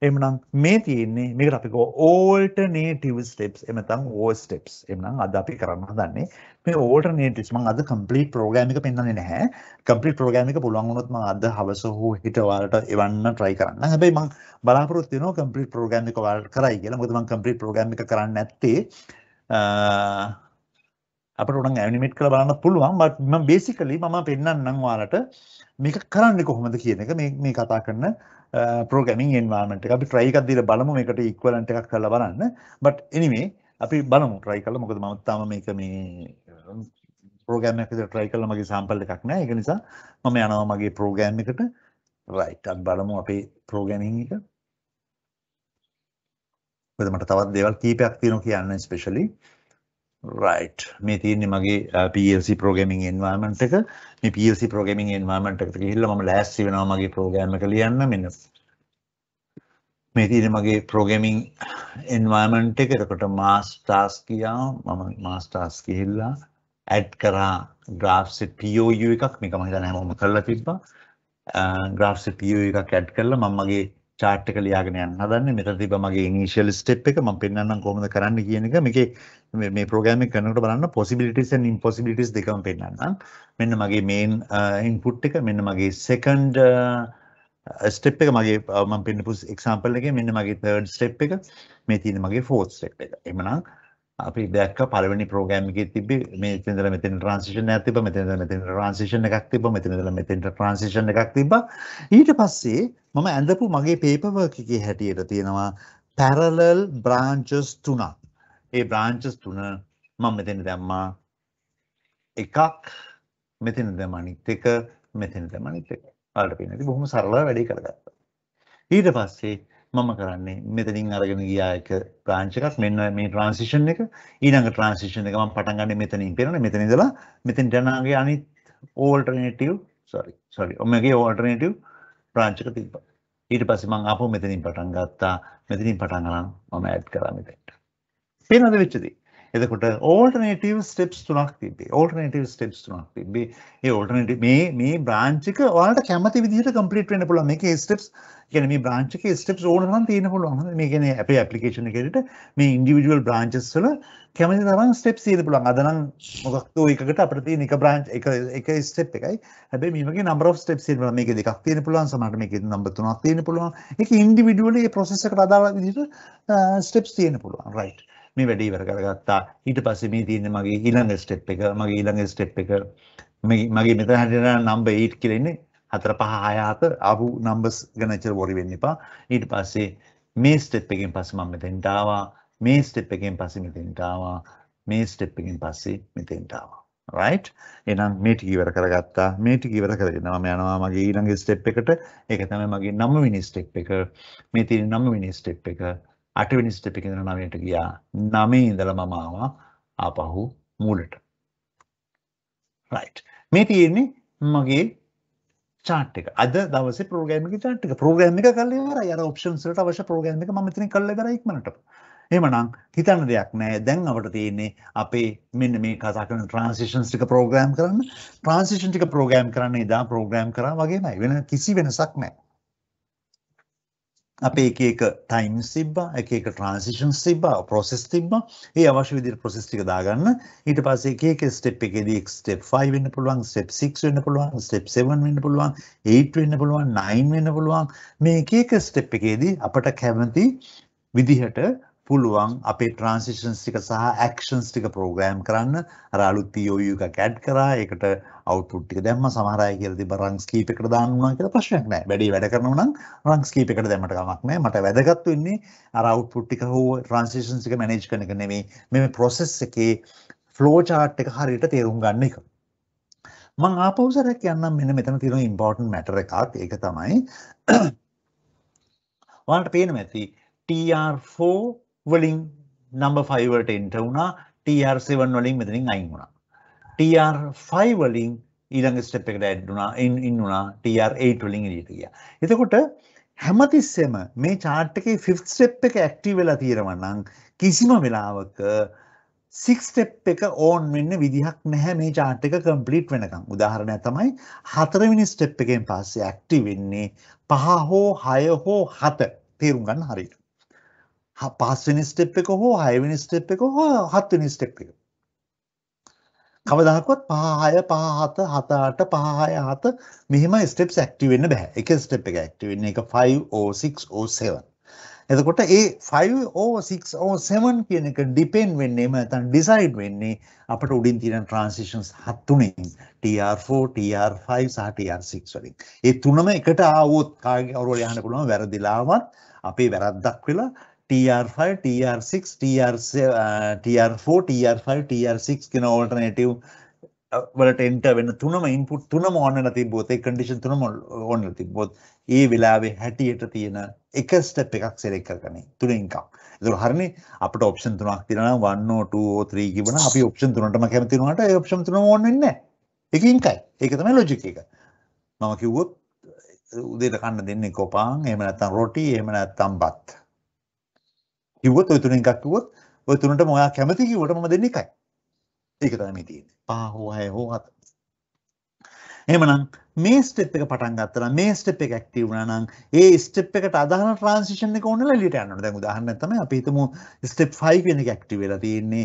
එමනම් මේ තියෙන්නේ මේකට අපි කෝ ඕල්ටර්නේටිව් ස්ටෙප්ස් එහෙම නැත්නම් ඕල් ස්ටෙප්ස් එමනම් අද අපි කරන්න හදන්නේ මේ ඕල්ටර්නේටිව්ස් මම අද කම්ප්ලීට් ප්‍රෝග්‍රෑම් එක පෙන්වන්නේ නැහැ කම්ප්ලීට් ප්‍රෝග්‍රෑම් එක පුළුවන් වුණොත් මම අද හවස හෝ හෙට ඔයාලට එවන්න try කරන්න හැබැයි මම බලාපොරොත්තු වෙනවා කම්ප්ලීට් ප්‍රෝග්‍රෑම් එක ඔයාලට කරයි කියලා මොකද මම කම්ප්ලීට් ප්‍රෝග්‍රෑම් එක කරන්නේ නැත්තේ අපට උනම් ඇනිමේට් කරලා බලන්න පුළුවන් බට් මම බේසිකලි මම පෙන්නන්නම් ඔයාලට මේක කරන්නේ කොහොමද කියන එක මේ මේ කතා කරන පෝගමින් එන්වාමට අපි ට්‍රයිකක්දීර බලමු එකට ඉක්වලට එකක් කල බලන්න බට එනිවේ අපි බලමු ට්‍රයි කල මොකද මත්තම මේක මේ පෝගෑම එක ට්‍රයි කල මගේ සම්පල් එකක් නෑ එක නිසා මම යනවා මගේ පෝගෑම් එකට රයිට් අත් බලමු අපේ පෝගැමින් එක මට තවත් දෙවල් කීපයක් තියෙන කියන්න ස්පෙශලි රයිට් මේ තියන්නේ මගේ පLC ප්‍රෝගමින් එන්වාමට එක මේ පLC ප්‍රෝගමින් එන්වාමට එක හිල්ල ම ලෑස්සි වෙනවා මගේ ප්‍රෝගෑම එක ලියන්න මෙන්න මේ තියෙන මගේ ප්‍රෝගමින් එන්වාමන්ට එක එතකොට මාස්ටාස් කියා මම මාස්ටාස් ගිහිල්ලා ඇඩ් කරා ග්‍රාෆ්ස් POU එකක් මේක මම හිතන්නේ හැමෝම කරලා තිබ්බා ග්‍රාෆ්ස් POU එකක් ඇඩ් කරලා මම මගේ chart එක ලියාගෙන යන්න හදන්නේ. මෙතන තිබ්බ මගේ initial step එක මම පෙන්වන්නම් කොහොමද කරන්න කියන එක. මේකේ මේ මේ program එක කරනකොට බලන්න possibilities and impossibilities දෙකම පෙන්වන්නම්. මෙන්න මගේ main uh, input එක මෙන්න මගේ second ස්ටෙප් uh, එක මගේ uh, මම පෙන්නපු එක්සැම්පල් එකේ මෙන්න මගේ third step එක මේ තියෙන මගේ fourth step එක. එhmenan අපි දැක්ක පළවෙනි ප්‍රෝග්‍රෑම් එකේ තිබ්බේ මේ ඉතින්දලා මෙතෙන් ට්‍රාන්සිෂන් එකක් තිබ්බා මෙතෙන් මෙතෙන් ට්‍රාන්සිෂන් එකක් තිබ්බා මෙතෙන් ඉඳලා මෙතෙන් ට්‍රාන්සිෂන් එකක් තිබ්බා ඊට පස්සේ මම ඇඳපු මගේ පේපර් වර්ක් එකේ හැටියට තියෙනවා parallel branches තුනක් ඒ branches තුන මම මෙතෙන් දැම්මා එකක් මෙතෙන් දැම්ම අනිත් එක මෙතෙන් දැම්ම අනිත් එක වලට පේන ඉතින් බොහොම සරලව වැඩේ කරගත්තා ඊට පස්සේ මම කරන්නේ මෙතනින් අරගෙන ගියා එක බ්‍රාන්ච් එකක් මෙන්න මේ ට්‍රාන්සිෂන් එක ඊළඟ ට්‍රාන්සිෂන් එක මම පටන් ගන්න මෙතනින් පේනවනේ මෙතන ඉඳලා මෙතෙන්ට යනාගේ අනිත් ඕල්ටර්නේටිව් sorry sorry ඔමගේ ඕල්ටර්නේටිව් බ්‍රාන්ච් එක තිබ්බා ඊට පස්සේ මම ආපහු මෙතනින් පටන් ගත්තා මෙතනින් පටන් ගන්න මම ඇඩ් කරා මෙතෙන්ට පේනවද වෙච්ච දේ එතකොට ඕල්ටනේටව ස්ටෙප්ස් තුනක් තිබේ ඕල්ටනේටව ස්ටෙප්ස් තුනක් තිබේ ඒ ඕල්ටනට මේ මේ බ්‍රාංචික වලට කැමති විදිහට කම්පලිට වෙන පුළන් එක ස්ටෙප්ස් ගැන මේ බ්‍රාංචික ස්ටෙප්ස් ඕනහන් තියෙන පුළුවන් මේ ගැන අපේ ඇපලිකේෂන කෙරට මේ ඉන්ඩිවිජුවල් බ්‍රාංචස් වල කැමති තරම් ස්ටෙප් සීද පුළන් අදනම් මොකක්තු එකට අපට නික බ්‍රාන්ච් එක එක ස්ටෙප් එකයි හැබ මේගේ නම්බර ස්ටෙප් සිල් මේක දෙකක් තියෙන පුළුවන් සමට මේක නම්බ තුනක් තියෙන පුළුවන් එක ඉන්ඩිවිඩුවල ඒ ප්‍රසෙස එක අදාව විදිට ස්ටෙප්ස් තියෙන පුළුවන් රයිට් මේ වැඩේ ඉවර කරගත්තා. ඊට පස්සේ මේ තියෙන්නේ මගේ ඊළඟ ස්ටෙප් එක, මගේ ඊළඟ ස්ටෙප් එක. මගේ මෙතන හැදෙන නම්බර් 8 කියලා ඉන්නේ 4 5 6 7 ආපු නම්බර්ස් ගැන ඇත්තට worry වෙන්න එපා. ඊට පස්සේ මේ ස්ටෙප් එකෙන් පස්සේ මම මෙතෙන්ට ආවා. මේ ස්ටෙප් එකෙන් පස්සේ මෙතෙන්ට ආවා. මේ ස්ටෙප් එකෙන් පස්සේ මෙතෙන්ට ආවා. right එහෙනම් මේ ටික ඉවර කරගත්තා මේ ටික ඉවර කරගෙන මම යනවා මගේ ඊළඟ ස්ටෙප් එකට ඒක තමයි මගේ 9 වෙනි ස්ටෙප් එක මේ තියෙන 9 වෙනි ස්ටෙප් එක අටවෙනි ස්ටෙප් එකේ ඉඳලා 9ට ගියා. 9 ඉඳලා මම ආවා ආපහු මූලට. right. මේ තියෙන්නේ මගේ චාට් එක. අද දවසේ ප්‍රෝග්‍රෑම් එකේ චාට් එක. ප්‍රෝග්‍රෑම් එක කරලා ඉවරයි. අර ඔප්ෂන්ස් වලට අවශ්‍ය ප්‍රෝග්‍රෑම් එක මම මෙතනින් කරලා ඉවරයි ඉක්මනට. එහෙමනම් හිතන්න දෙයක් නෑ. දැන් අපිට තියෙන්නේ අපේ මෙන්න මේ කතා කරන ට්‍රාන්සිෂන්ස් ටික ප්‍රෝග්‍රෑම් කරන්න. ට්‍රාන්සිෂන් ටික ප්‍රෝග්‍රෑම් කරන්න එදා ප්‍රෝග්‍රෑම් කරා වගේමයි. වෙන කිසි වෙනසක් නෑ. අපේ එක එක ටයිම්ස් තිබ්බා එක එක ට්‍රාන්සිෂන්ස් තිබ්බා ප්‍රොසෙස් තිබ්බා ඒ අවශ්‍ය විදිහට ප්‍රොසෙස් ටික දාගන්න ඊට පස්සේ එක එක ස්ටෙප් එකේදී ස්ටෙප් 5 වෙන්න පුළුවන් ස්ටෙප් 6 වෙන්න පුළුවන් ස්ටෙප් 7 වෙන්න පුළුවන් 8 වෙන්න පුළුවන් 9 වෙන්න පුළුවන් මේ එක එක ස්ටෙප් එකේදී අපට කැමති විදිහට පුළුවන් අපේ ට්‍රන්සිෂන්ස් ටික සහ ඇක්ෂන්ස් ටික ප්‍රෝග්‍රෑම් කරන්න අර අලුත් POU එකක් ඇඩ් කරා ඒකට අවුට්පුට් ටික දැම්ම සමහර අය කියලා තිබ්බා රන්ක්ස් කීප් එකට දාන්න උනා කියලා ප්‍රශ්නයක් නැහැ. වැඩි වැඩ කරනවා නම් රන්ක්ස් කීප් එකට දැම්මට කමක් නැහැ. මට වැදගත් වෙන්නේ අර අවුට්පුට් ටික හෝ ට්‍රන්සිෂන්ස් ටික මැනේජ් කරන එක නෙමෙයි. මේ ප්‍රොසෙස් එකේ ෆ්ලෝ chart එක හරියට තේරුම් ගන්න එක. මං ආපහු සරයක් යන්නම් මෙන්න මෙතන තියෙන ඉම්පෝටන්ට් මැටර් එකක්. ඒක තමයි ඔයාලට පේනවා ඇති TR4 වලින් නම්බර් 5 වලට එන්ටර් වුණා TR7 වලින් මෙතනින් අයින් වුණා TR5 වලින් ඊළඟ ස්ටෙප් එකට ඇඩ් වුණා ඉන් ඉන් වුණා TR8 වලින් එළියට ගියා එතකොට හැමතිස්සෙම මේ chart එකේ 5th step එක active වෙලා තියෙනවා නම් කිසිම වෙලාවක සික්ස් ස්ටෙප් එක ඕන් වෙන්න විදිහක් නැහැ මේ චාට් එක කම්ප්ලීට් වෙනකම්. උදාහරණයක් තමයි හතරවෙනි ස්ටෙප් එකෙන් පස්සේ ඇක්ටිව් වෙන්නේ පහ හෝ හය හෝ හත. තේරුම් ගන්න හරියට. පහස්වෙනි ස්ටෙප් එක හෝ හයවෙනි ස්ටෙප් එක හෝ හත්වෙනි ස්ටෙප් එක. කවදාහක්වත් පහ හය පහ හත හත අට පහ හය හත මෙහෙම ස්ටෙප්ස් ඇක්ටිව් වෙන්න බෑ. එක ස්ටෙප් එක ඇක්ටිව් වෙන්නේ එක 5 or 6 or 7. එතකොට ඒ 5 or 6 or 7 කියන එක ඩිපෙන්ඩ් වෙන්නේ නැත්නම් ඩිසයිඩ් වෙන්නේ අපට උඩින් තියෙන ට්‍රාන්සිෂන්ස් හත් තුනෙන් TR4, TR5 සහ TR6 වලින්. ඒ තුනම එකට ආවොත් කාගේ කවුරු හරි යහන්න පුළුවන් වැරදිලාවත් අපේ වැරද්දක් වෙලා TR5, TR6, TR7, uh, TR4, TR5, TR6 කියන ඕල්ටර්නේටිව් uh, වලට එන්ටර් වෙන තුනම ඉන්පුට් තුනම ඔන් වෙලා තිබ්බොත් ඒ කන්ඩිෂන් තුනම ඔන් වෙලා තිබ්බොත් ඒ වෙලාවේ හැටියට තියෙන එක ස්ටෙප් එකක් select කරගන්නේ තුනෙන් එකක්. ඒක හරිනේ අපිට option තුනක් තියෙනවා නම් 1 or 2 or 3 කියවන අපි option තුනටම කැමති වුණාට ඒ option තුනම on වෙන්නේ නැහැ. ඒක ඉන්කයි. ඒක තමයි logic එක. මම කිව්වොත් උදේට කන්න දෙන්නේ කොපාන්, එහෙම නැත්නම් රොටි, එහෙම නැත්නම් බත්. කිව්වොත් ඔය තුනෙන් එකක් කිව්වොත් ඔය තුනටම ඔයා කැමති කිව්වට මම දෙන්නේ එකයි. ඒක තමයි මේ තියෙන්නේ. පහ හෝ හය හෝ හත. එහෙමනම් මේ ස්ටෙප් එක පටන් ගත්තා නම් මේ ස්ටෙප් එක ඇක්ටිව් වුණා නම් ඒ ස්ටෙප් එකට අදාළ ට්‍රාන්සිෂන් එක ඕනෙලා එළියට යන්න ඕනේ. දැන් උදාහරණයක් තමයි අපි හිතමු ස්ටෙප් 5 වෙන එක ඇක්ටිව් වෙලා තියෙන්නේ.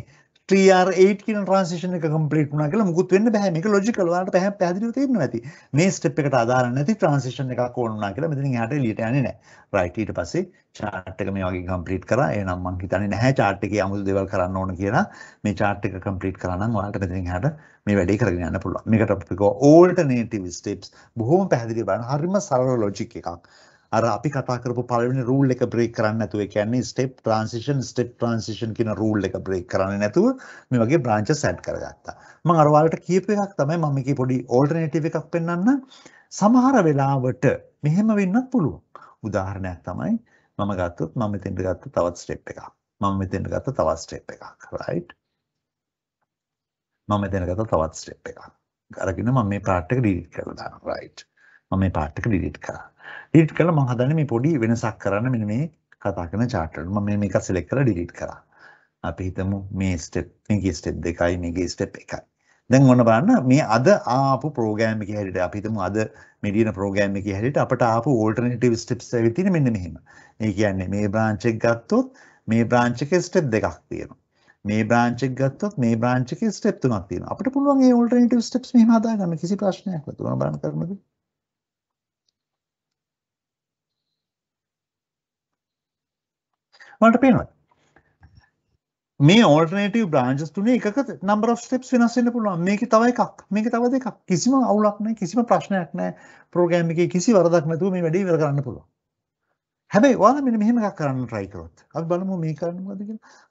ටR8 කියන ට්‍රන්සිෂන් එක කම්පලීට් වුණා කියලා මුකුත් වෙන්න බෑ මේක ලොජිකල් ඔයාලට පැහැ පැහැදිලිව තේරෙනවා ඇති මේ ස්ටෙප් එකට ආධාර නැති ට්‍රන්සිෂන් එකක් ඕන වුණා කියලා මෙතනින් එහාට එළියට යන්නේ නැහැ රයිට් ඊට පස්සේ chart එක මේ වගේ කම්පලීට් කරා එහෙනම් මම හිතන්නේ නැහැ chart එකේ 아무දු දේවල් කරන්න ඕන කියලා මේ chart එක කම්පලීට් කරා නම් ඔයාලට මෙතනින් එහාට මේ වැඩේ කරගෙන යන්න පුළුවන් මේකට අපි කියව ඕල්ටර්නේටිව් ස්ටෙප්ස් බොහොම පැහැදිලිව බලන හරිම සරල ලොජික් එකක් අර අපි කතා කරපු පළවෙනි රූල් එක බ්‍රේක් කරන්නේ නැතුව ඒ කියන්නේ ස්ටෙප් ට්‍රාන්සිෂන් ස්ටෙප් ට්‍රාන්සිෂන් කියන රූල් එක බ්‍රේක් කරන්නේ නැතුව මේ වගේ බ්‍රාන්චස් ඇඩ් කරගත්තා. මම අර ඔයාලට කියපු එකක් තමයි මම මේකේ පොඩි ඕල්ටර්නේටිව් එකක් පෙන්වන්න. සමහර වෙලාවට මෙහෙම වෙන්නත් පුළුවන්. උදාහරණයක් තමයි මම ගත්තොත් මම මෙතෙන්ට ගත්ත තවත් ස්ටෙප් එකක්. මම මෙතෙන්ට ගත්ත තවත් ස්ටෙප් එකක්. රයිට්. මම මෙතෙන්ට ගත්ත තවත් ස්ටෙප් එකක්. අරගෙන මම මේ පාට් එක ඩිලීට් කරලා දානවා. රයිට්. මම මේ පාට් එක ඩිලීට් කරා. ඩිලීට් කරලා මම හදන්නේ මේ පොඩි වෙනසක් කරන්න මෙන්න මේ කතා කරන chart එකට. මම මේ මේක select කරලා delete කරා. අපි හිතමු මේ step මේකේ step දෙකයි මේකේ step එකයි. දැන් ඔන්න බලන්න මේ අද ආපු ප්‍රෝග්‍රෑම් එකේ හැටියට අපි හිතමු අද මෙඩියන ප්‍රෝග්‍රෑම් එකේ හැටියට අපට ආපු ඕල්ටර්නටිව් ස්ටෙප්ස් ඇවිත් තියෙන මෙන්න මෙහෙම. ඒ කියන්නේ මේ බ්‍රාන්ච් එක ගත්තොත් මේ බ්‍රාන්ච් එකේ ස්ටෙප් දෙකක් තියෙනවා. මේ බ්‍රාන්ච් එක ගත්තොත් මේ බ්‍රාන්ච් එකේ ස්ටෙප් තුනක් තියෙනවා. අපිට පුළුවන් ඒ ඕල්ටර්නටිව් ස්ටෙප්ස් මෙහෙම හදාගන්න කිසි ප්‍රශ්නයක් නැතුව බලන්න කරමුද? මට පේනවා මේ ඕල්ටනේටව බ්‍රාන්ජස් තුනේ එකක නම්බර ස්ටප් වෙනස්සන්න පුළුවන් මේක තව එකක් මේක තව දෙක් කිසිම අවුලක්නෑ කිසිම ප්‍රශ්නයක් නෑ ප්‍රෝගෑම් එක කිසි වරදක් නැතුව මේ වැඩි කරන්න පුළුව හැබයි වාල මෙ මෙහම එකක් කරන්න ට්‍රයිකරොත් අපි බලමු මේ කරන්නවද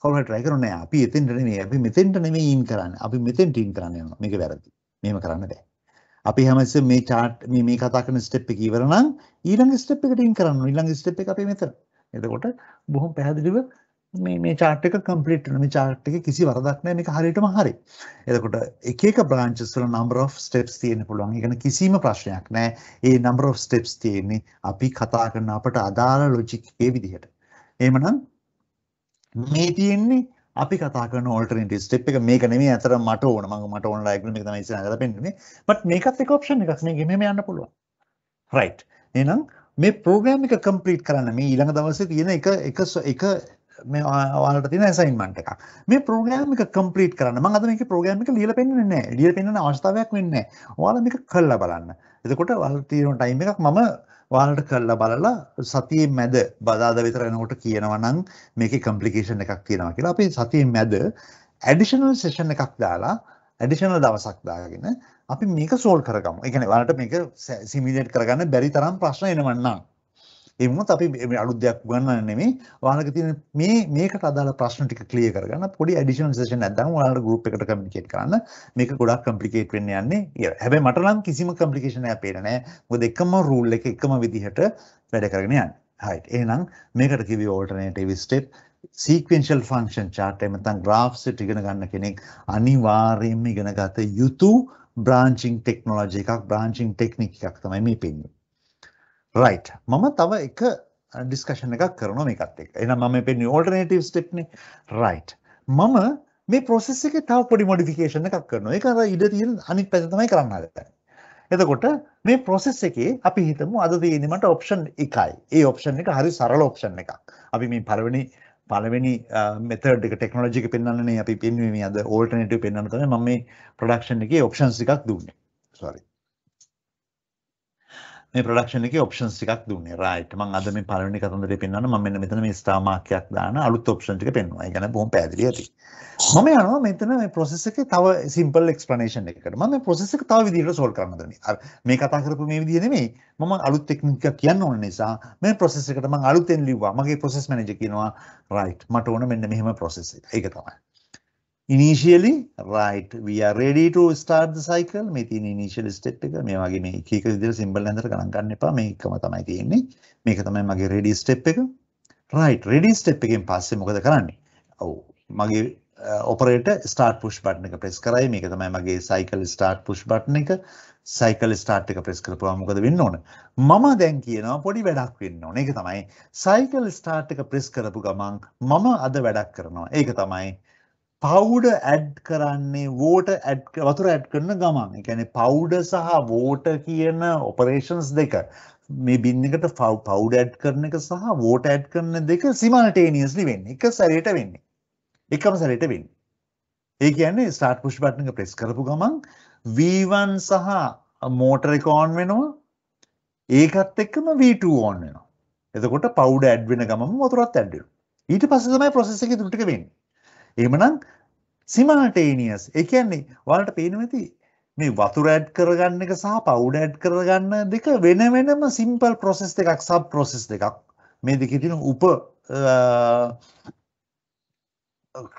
කවල ට්‍රයිකරන අපි එතෙන්ට නේ අපි මෙතෙන්ට නෙම ඉන් කරන්න අපි මෙතෙන් ටීන් කරන්න මේක වැරදි මෙම කරන්න බෑ අපි හැමස මේ චාට් මේ කතාකන ස්ටප් එක ඉවරනම් ඊළඟ ස්ටප් එක ටීන් කරන්න ඉල්ළඟ ස්ටප් එක අපේ මෙතර එතකොට බොහොම පැහැදිලිව මේ මේ chart එක complete වෙනවා. මේ chart එකේ කිසි වරදක් නැහැ. මේක හරියටම හරි. එතකොට එක එක branches වල number of steps තියෙන්න පුළුවන්. ඒ කියන්නේ කිසිම ප්‍රශ්නයක් නැහැ. ඒ number of steps තියෙන්නේ අපි කතා කරන අපට අදාළ logic එකේ විදිහට. එහෙමනම් මේ තියෙන්නේ අපි කතා කරන ඔල්ටර්නටිව් ස්ටෙප් එක මේක නෙමෙයි අතර මට ඕන මම මට ඕන ඩයග්‍රෑම් එක තමයි ඉස්සරහට පෙන්නන්නේ බට් මේකත් එක ඔප්ෂන් එකක් නේ ගෙමෙම යන්න පුළුවන් රයිට් එහෙනම් මේ ප්‍රෝග්‍රෑම් එක කම්ප්ලීට් කරන්න මේ ඊළඟ දවසේ තියෙන එක එක එක මේ ඔයාලට තියෙන ඇසයින්මන්ට් එකක්. මේ ප්‍රෝග්‍රෑම් එක කම්ප්ලීට් කරන්න මම අද මේක ප්‍රෝග්‍රෑම් එක ලියලා පෙන්නන්නේ නැහැ. ලියලා පෙන්නන අවස්ථාවක් වෙන්නේ නැහැ. ඔයාලා මේක කරලා බලන්න. එතකොට ඔයාලට තියෙන ටයිම් එකක් මම ඔයාලට කරලා බලලා සතියේ මැද බදාදා විතර යනකොට කියනවා නම් මේකේ කම්ප්ලිකේෂන් එකක් තියෙනවා කියලා. අපි සතියේ මැද ඇඩිෂනල් සෙෂන් එකක් දාලා ඇඩිෂනල් දවසක් දාගෙන අපි මේක සෝල් කරගම එකන වලට මේක සිමිලේට් කරගන්න බැරි තරම් ප්‍රශ්න එනවන්නා එමුත් අපි අලුත් දෙයක් ගන්න නෙමේ වාලක තියෙන මේ මේකට අදාළ ප්‍රශ්න ටික ක්ලියර් කරගන්න පොඩි ඇඩිෂනල් සෙෂන් නැත්නම් ඔයාලට ගෲප් එකට කමියුනිකේට් කරන්න මේක ගොඩාක් කම්ප්ලිකේට් වෙන්න යන්නේ හැබැයි මට නම් කිසිම කම්ප්ලිකේෂන් එකක් පේන්නේ නැහැ මොකද එකම රූල් එක එකම විදිහට වැඩ කරගෙන යන්නේ හයිට් එහෙනම් මේකට කිවි alternative step sequential function chart එක නැත්නම් graphs ටික ඉගෙන ගන්න කෙනෙක් අනිවාර්යයෙන්ම ඉගෙන ගත යුතු බ්‍රාංචිං ටෙක්නොලජි එකක් බ්‍රාංචිං ටෙක්නික් එකක් තමයි මේ පෙන්න්නේ. රයි් මම තව එක ඩිස්කශන එකක් කරන මේකත් එක එන ම පෙන් ෝල්ටනටව ටෙක්න රයි් මම මේ පොසෙස් එක තව පොඩි මොඩිෆිකේෂන එකක් කරන එකර ඉඩ තියෙන අනික් පැතමයි කරන්න ගත එතකොට මේ ප්‍රොසෙස් එකේ අපි හිතම අද දීනීමට ඔප්ෂන් එකයි ඒ ඔප්ෂන් එක හරි සරල ඔප්ෂන් එකක් අපි මේ පරවනි පළවෙනි මෙතඩ් එක ටෙක්නොලොජි එක පෙන්වන්නනේ අපි පෙන්වීමේ අද ඕල්ටර්නටිව් පෙන්වන්න තමයි මම මේ ප්‍රොඩක්ෂන් එකේ ඔප්ෂන්ස් ටිකක් දුන්නේ. sorry මේ ප්‍රොඩක්ෂන් එකේ ඔප්ෂන්ස් ටිකක් දුන්නේ. රයිට්. මම අද මේ පළවෙනි කතන්දරේ පෙන්වන්න මම මෙන්න මෙතන මේ ස්ටාර් මාක් එකක් දාන අලුත් ඔප්ෂන් ටික පෙන්වනවා. ඒ කියන්නේ බොහොම පැහැදිලි ඇති. මම යනවා මෙතන මේ process එකේ තව simple explanation එකකට. මම මේ process එක තව විදිහකට solve කරන්න හදන්නේ. අර මේ කතා කරපු මේ විදිහ නෙමෙයි. මම අලුත් ටෙක්නික් එකක් කියන්න ඕන නිසා මේ process එකට මම අලුතෙන් ලිව්වා. මගේ process manager කියනවා රයිට්. මට ඕන මෙන්න මෙහෙම process එක. ඒක තමයි. initially right we are ready to start the cycle මේ තියෙන initial step එක මේ වගේ මේ එක එක විදිහට symbol ඇඳලා ගණන් ගන්න එපා මේ එකම තමයි තියෙන්නේ මේක තමයි මගේ ready step එක right ready step එකෙන් පස්සේ මොකද කරන්නේ ඔව් මගේ ඔපරේට ස්ටාර්ට් පුෂ් බටන් එක ප්‍රෙස් කරයි මේක තමයි මගේ සයිකල් ස්ටාර්ට් පුෂ් බටන් එක සයිකල් ස්ටාර්ට් එක ප්‍රෙස් කරපුවාම මොකද වෙන්න ඕන මම දැන් කියනවා පොඩි වැඩක් වෙන්න ඕන ඒක තමයි සයිකල් ස්ටාර්ට් එක ප්‍රෙස් කරපු ගමන් මම අද වැඩක් කරනවා ඒක තමයි පවුඩ ඇඩ් කරන්නේ වෝට ඇඩ් වතුර ඇඩ් කරන ගමන් එකැන පවුඩ සහ වෝට කියන ඔපරේෂන්ස් දෙක මේ බින්නකට ෆව් පවුඩ ඇඩ් කරන එක සහ වෝට ඇඩ් කරන දෙක සිමනටේනියස්ලි වෙන්න එක සැරයට වෙන්නේ එකම සැරයට වෙන්න ඒ කියන්නේ ස්ටාර්ට් පුෂ් බට්න එක ප්‍රෙස් කරපු ගමන් V1 සහ මෝටරකෝන් වෙනවා ඒකත් එක්කම V2 ඕන් වෙනවා එතකොට පවුඩ ඇඩ් වෙන ගමම වතුරත් ඇඩ්ඩ ඊට පස්ස තමයි ප්‍රොසෙස එක දුටික වෙන්නේ එහෙමනම් simultaneous ඒ කියන්නේ ඔයාලට පේනවා ඇති මේ වතුර ඇඩ් කරගන්න එක සහ පවුඩර් ඇඩ් කරගන්න දෙක වෙන වෙනම සිම්පල් process දෙකක් sub process දෙකක් මේ දෙකේ තියෙන උප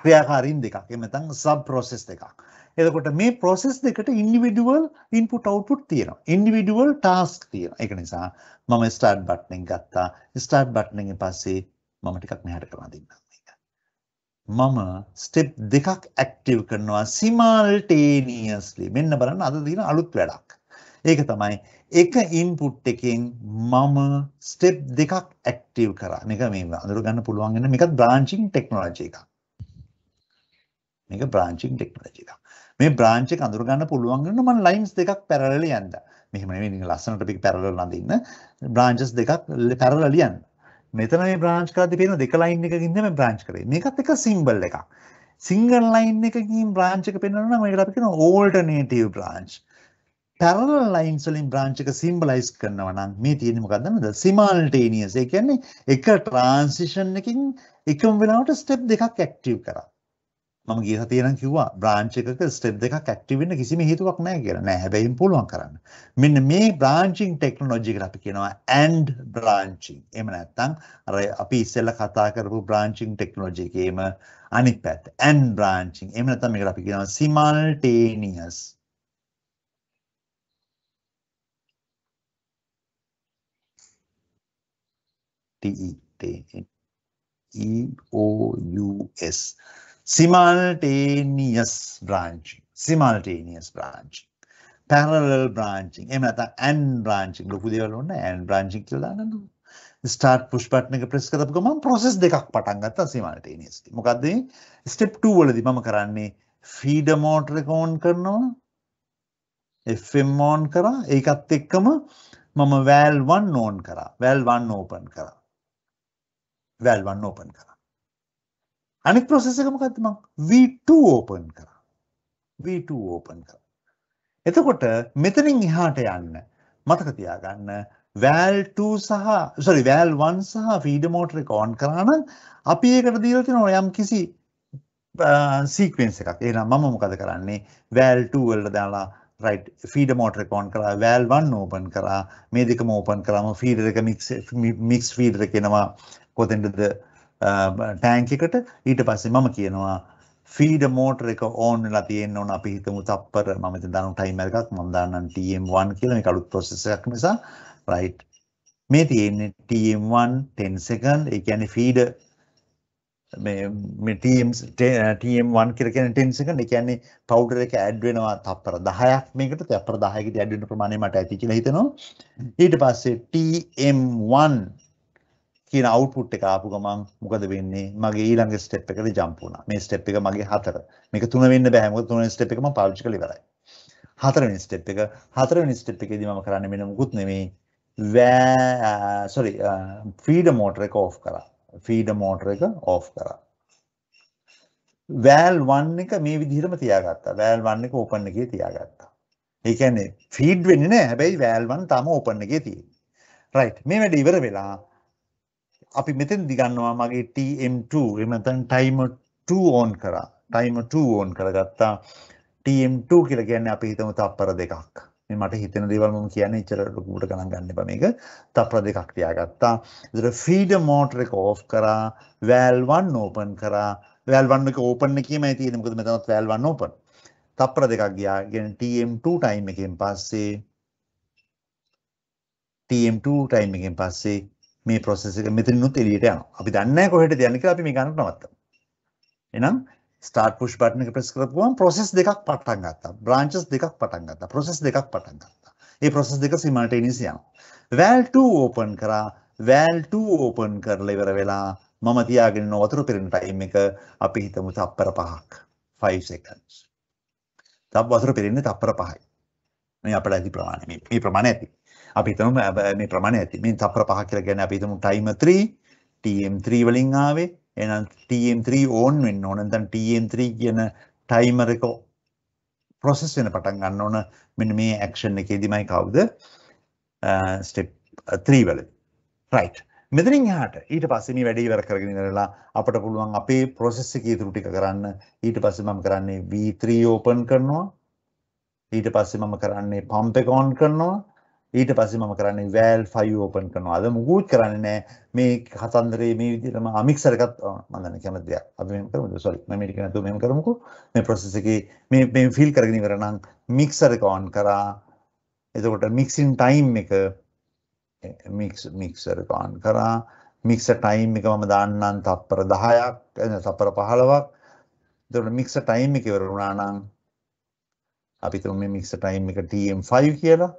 ක්‍රියාකාරීන් දෙකක් එහෙම නැත්නම් sub process දෙකක් එතකොට මේ process දෙකට individual input output තියෙනවා individual task තියෙනවා ඒක නිසා මම start button එක ගත්තා start button එකෙන් පස්සේ මම ටිකක් මෙහාට කරලා දෙන්නම් මම ස්ටෙප් දෙකක් ඇක්ටිව් කරනවා සිමල්ටේනියස්ලි මෙන්න බලන්න අද දින අලුත් වැඩක් ඒක තමයි එක ඉන්පුට් එකෙන් මම ස්ටෙප් දෙකක් ඇක්ටිව් කරා මේක මේ අඳුර ගන්න පුළුවන් වෙන මේකත් බ්‍රාන්චින් ටෙක්නොලොජි එකක් මේක බ්‍රාන්චින් ටෙක්නොලොජි එකක් මේ බ්‍රාන්ච් එක අඳුර ගන්න පුළුවන් වෙන මම ලයින්ස් දෙකක් පැරලල් යන්න මෙහෙම නෙවෙයි නිකන් ලස්සනට පිට පැරලල් නඳින්න බ්‍රාන්චස් දෙකක් පැරලල් යන්න මෙතන මේ බ්‍රාන්ච් කරද්දී පේන දෙක ලයින් එකකින් තමයි බ්‍රාන්ච් කරේ. මේකත් එක සිම්බල් එකක්. සිංගල් ලයින් එකකින් බ්‍රාන්ච් එක පෙන්වනවා නම් ඒකට අපි කියනවා ඕල්ටර්නේටිව් බ්‍රාන්ච්. පැරලල් ලයින්ස් වලින් බ්‍රාන්ච් එක සිම්බලයිස් කරනවා නම් මේ තියෙන්නේ මොකක්ද නේද? සිමල්ටේනියස්. ඒ කියන්නේ එක ට්‍රාන්සිෂන් එකකින් එකම වෙලාවට ස්ටෙප් දෙකක් ඇක්ටිව් කරා. මම ගිය සතියේ නම් කිව්වා බ්‍රාන්ච් එකක ස්ටෙප් දෙකක් ඇක්ටිව් වෙන්න කිසිම හේතුවක් නැහැ කියලා. නෑ හැබැයි පුළුවන් කරන්න. මෙන්න මේ බ්‍රාන්චින් ටෙක්නොලොජි කියලා අපි කියනවා and branching. එහෙම නැත්නම් අර අපි ඉස්සෙල්ලා කතා කරපු බ්‍රාන්චින් ටෙක්නොලොජි එකේම අනිත් පැත්ත and branching. එහෙම නැත්නම් මේකට අපි කියනවා simultaneous T E T E O U S simultaneous branching, simultaneous branching, parallel branching, එහෙම නැත්නම් and branching ලොකු දේවල් ඕන and branching කියලා දාන්න දුන්නු. start push button එක press කරපු ගමන් process දෙකක් පටන් ගත්තා simultaneously. මොකද්ද මේ step 2 වලදී මම කරන්නේ feeder motor එක on කරනවා FM on කරා ඒකත් එක්කම මම valve 1 on කරා valve 1 open කරා valve 1 open කරා අනිත් ප්‍රොසෙස් එක මොකද්ද මං v2 open කරා v2 open කරා එතකොට මෙතනින් එහාට යන්න මතක තියාගන්න val 2 සහ sorry val 1 සහ feeder motor එක on කරා නම් අපි ඒකට දීලා තියෙනවා යම් කිසි සීක්වෙන්ස් එකක් එහෙනම් මම මොකද කරන්නේ val 2 වලට දාලා right feeder motor එක on කරා val 1 open කරා මේ දෙකම open කරාම feeder එක mix mix feeder එක එනවා කොතෙන්ද ටෑංකිකට ඊට පස්සේ මම කියනවා ෆීඩ මෝටර් එක ඕන් වෙලා තියෙන්න ඕන අපි හිතමු තප්පර මම ඉතින් දන්නු ටයිමර් එකක් මම දාන්නම් TM1 කියලා මේක අලුත් process එකක් නිසා right මේ තියෙන්නේ TM1 10 second ඒ කියන්නේ feed මේ මේ TM TM1 කියලා කියන්නේ 10 second ඒ කියන්නේ powder එක add වෙනවා තප්පර 10ක් මේකට තප්පර 10කදී add වෙන ප්‍රමාණය මට ඇති කියලා හිතනවා ඊට පස්සේ TM1 කියන අවුට්පුට් එක ආපු ගමන් මොකද වෙන්නේ මගේ ඊළඟ ස්ටෙප් එකද ජම්ප් වුණා මේ ස්ටෙප් එක මගේ හතර මේක තුන වෙන්න බෑ මොකද තුන වෙනි ස්ටෙප් එක මම පාවිච්චි කළා ඉවරයි හතරවෙනි ස්ටෙප් එක හතරවෙනි ස්ටෙප් එකේදී මම කරන්නේ වෙන මොකුත් නෙමෙයි වෑ සෝරි ෆීඩර් මෝටර එක ඕෆ් කරා ෆීඩර් මෝටර එක ඕෆ් කරා වෑල් 1 එක මේ විදිහටම තියාගත්තා වෑල් 1 එක ඕපන් එකේ තියාගත්තා ඒ කියන්නේ ෆීඩ් වෙන්නේ නැහැ හැබැයි වෑල් 1 තාම ඕපන් එකේ තියෙනවා රයිට් මේ වැඩේ ඉවර වෙලා අපි මෙතෙන් දිගන්නවා මගේ TM2 එමතන් ටයිම 2 ඕන් කරා ටයිම 2 ඕන් කරගත්තා TM2 කියලා කියන්නේ අපි හිතමු තප්පර දෙකක් මේ මට හිතෙන දේවල් මම කියන්නේ ඉතර ලොකුට ගණන් ගන්න එපා මේක තප්පර දෙකක් තියාගත්තා ඉතර ෆීඩර් මෝටර එක ඕෆ් කරා වැල් 1 ඕපන් කරා වැල් 1 එක ඕපන් එකේමයි තියෙන්නේ මොකද මෙතනත් වැල් 1 ඕපන් තප්පර දෙකක් ගියා කියන්නේ TM2 ටයිම් එකෙන් පස්සේ TM2 ටයිම් එකෙන් පස්සේ මේ ප්‍රොසෙස් එක මෙතනිනුත් එළියට යනවා. අපි දන්නේ නැහැ කොහෙටද යන්නේ කියලා අපි මේ ගණන් නවත්තමු. එහෙනම් start push button එක press කරපු ගමන් process දෙකක් පටන් ගත්තා. branches දෙකක් පටන් ගත්තා. process දෙකක් පටන් ගත්තා. මේ process දෙක simultaneous යනවා. val 2 open කරා. val 2 open කරලා ඉවර වෙලා මම තියාගෙන ඉන්න වතුර පිරෙන time එක අපි හිතමු තප්පර 5ක්. 5 seconds. තව වතුර පිරෙන්නේ තප්පර 5යි. මේ අපිට ඇති ප්‍රමාණය. මේ ප්‍රමාණය ඇති. අපිතම මේ ප්‍රමාණ ඇති මේ තප්‍ර පහ කියලා ගැන අපිතම ටයිම 3 TM3 වලින් ආවේ එහෙනම් TM3 ඕන් වෙන්න ඕන නැත්නම් TM3 කියන ටයිමර් එක process වෙන පටන් ගන්න ඕන මෙන්න මේ action එකේදීමයි කවුද step 3 වලදී right මෙතනින් එහාට ඊට පස්සේ මේ වැඩේ ඉවර කරගෙන ඉඳලා අපිට පුළුවන් අපේ process එකේ ඉතුරු ටික කරන්න ඊට පස්සේ මම කරන්නේ V3 open කරනවා ඊට පස්සේ මම කරන්නේ pump එක on කරනවා ඊට පස්සේ මම කරන්නේ වැල් 5 ඕපන් කරනවා. අද මුකුත් කරන්නේ නැහැ. මේ හතන්දරේ මේ විදිහටම අමික්සර් එකත් මම දන්නේ කැමති දෙයක්. අපි මෙහෙම කරමුද? sorry. මම මේක නැතුව මෙහෙම කරමුකෝ. මේ process එකේ මේ මේ feel කරගෙන ඉවර නම් mixer එක on කරා. එතකොට mixing time එක mix mixer එක on කරා. mixer time එක මම දාන්නම් තත්පර 10ක් තත්පර 15ක්. එතකොට mixer time එක ඉවර වුණා නම් අපි තුමේ mixer time එක TM5 කියලා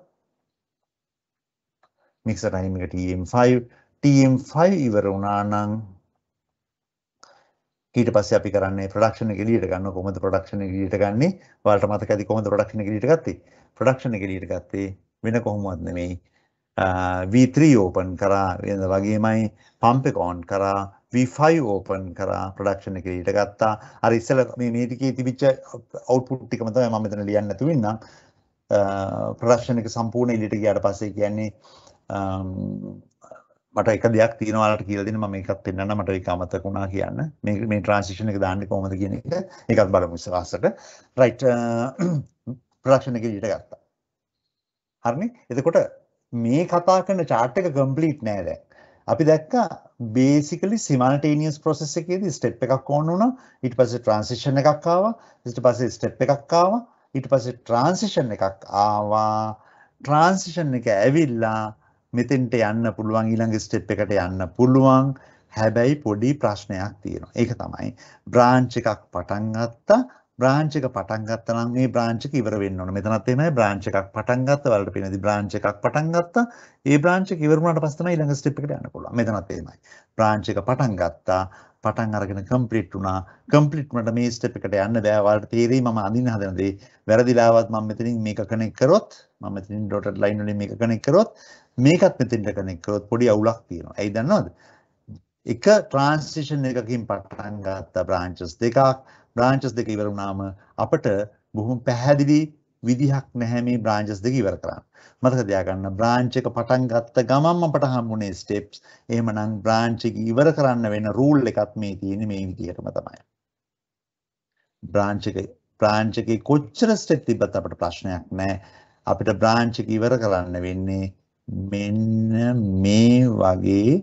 මික්ස කනිම එක TM5 TM5 ඉවර වුණානං ඊට පස්සේ අපි කරන්නේ ප්‍රොඩක්ෂන් එක එළියට ගන්න කොහොමද ප්‍රොඩක්ෂන් එක එළියට ගන්නේ ඔයාලට මතක ඇති කොහොමද ප්‍රොඩක්ෂන් එක එළියට ගත්තේ ප්‍රොඩක්ෂන් එක එළියට ගත්තේ වෙන කොහොමවත් නෙමෙයි V3 ඕපන් කරා වෙන වගේමයි පම්ප එක ඔන් කරා V5 ඕපන් කරා ප්‍රොඩක්ෂන් එක ඊට ගත්තා. අර ඉස්සෙල්ලා මේ මේ ටිකේ තිබිච්ච අවුට්පුට් ටිකම තමයි මම මෙතන ලියන්න නැතුව ඉන්නම්. ප්‍රොඩක්ෂන් එක සම්පූර්ණ එළියට ගියාට පස්සේ කියන්නේ මට එක දෙයක් තියෙනවාලට කියලා දෙන්න මම ඒකත් පෙන්වන්න මට ඒක අමතක වුණා කියන්න මේ මේ ට්‍රාන්සිෂන් එක දාන්නේ කොහොමද කියන එක ඒකත් බලමු ඉස්සරහට රයිට් ප්‍රොඩක්ෂන් එකේ ඊට ගත්තා හරිනේ එතකොට මේ කතා කරන chart එක කම්ප්ලීට් නෑ දැන් අපි දැක්කා බේසිකලි සිමල්ටේනියස් ප්‍රොසෙස් එකේදී ස්ටෙප් එකක් ඕන වුණා ඊට පස්සේ ට්‍රාන්සිෂන් එකක් ආවා ඊට පස්සේ ස්ටෙප් එකක් ආවා ඊට පස්සේ ට්‍රාන්සිෂන් එකක් ආවා ට්‍රාන්සිෂන් එක ඇවිල්ලා මෙතෙන්ට යන්න පුළුවන් ඊළඟ ස්ටෙප් එකට යන්න පුළුවන් හැබැයි පොඩි ප්‍රශ්නයක් තියෙනවා. ඒක තමයි බ්‍රාන්ච් එකක් පටන් ගත්තා බ්‍රාන්ච් එක පටන් ගත්තා නම් මේ බ්‍රාන්ච් එක ඉවර වෙන්න ඕන. මෙතනත් එහෙමයි බ්‍රාන්ච් එකක් පටන් ගත්තා වලට පේනදි බ්‍රාන්ච් එකක් පටන් ගත්තා. ඒ බ්‍රාන්ච් එක ඉවර වුණාට පස්සේ තමයි ඊළඟ ස්ටෙප් එකට යන්න පුළුවන්. මෙතනත් එහෙමයි. බ්‍රාන්ච් එක පටන් ගත්තා පටන් අරගෙන කම්ප්ලීට් වුණා කම්ප්ලීට් වුණාට මේ ස්ටෙප් එකට යන්න බෑ වාට තේරෙයි මම අඳින්න හදන දේ වැරදිලාවත් මම මෙතනින් මේක කනෙක් කරොත් මම මෙතනින් ඩොටඩ් ලයින් වලින් මේක කනෙක් කරොත් මේකත් මෙතෙන්ට කනෙක් කරොත් පොඩි අවුලක් තියෙනවා ඇයි දන්නවද එක ට්‍රාන්ස්ලේෂන් එකකින් පටන් ගත්ත බ්‍රාන්චස් දෙකක් බ්‍රාන්චස් දෙක ඉවර වුණාම අපට බොහොම පැහැදිලි විදිහක් නැහැ මේ බ්‍රාන්චස් දෙක ඉවර කරන්න. මතක තියාගන්න බ්‍රාන්ච් එක පටන් ගත්ත ගමන්ම අපට හම්බුනේ ස්ටෙප්ස්. එහෙමනම් බ්‍රාන්ච් එක ඉවර කරන්න වෙන රූල් එකක් මේ තියෙන්නේ මේ විදිහටම තමයි. බ්‍රාන්ච් එක බ්‍රාන්ච් එකේ කොච්චර ස්ටෙප් තිබ්බත් අපට ප්‍රශ්නයක් නැහැ. අපිට බ්‍රාන්ච් එක ඉවර කරන්න වෙන්නේ මෙන්න මේ වගේ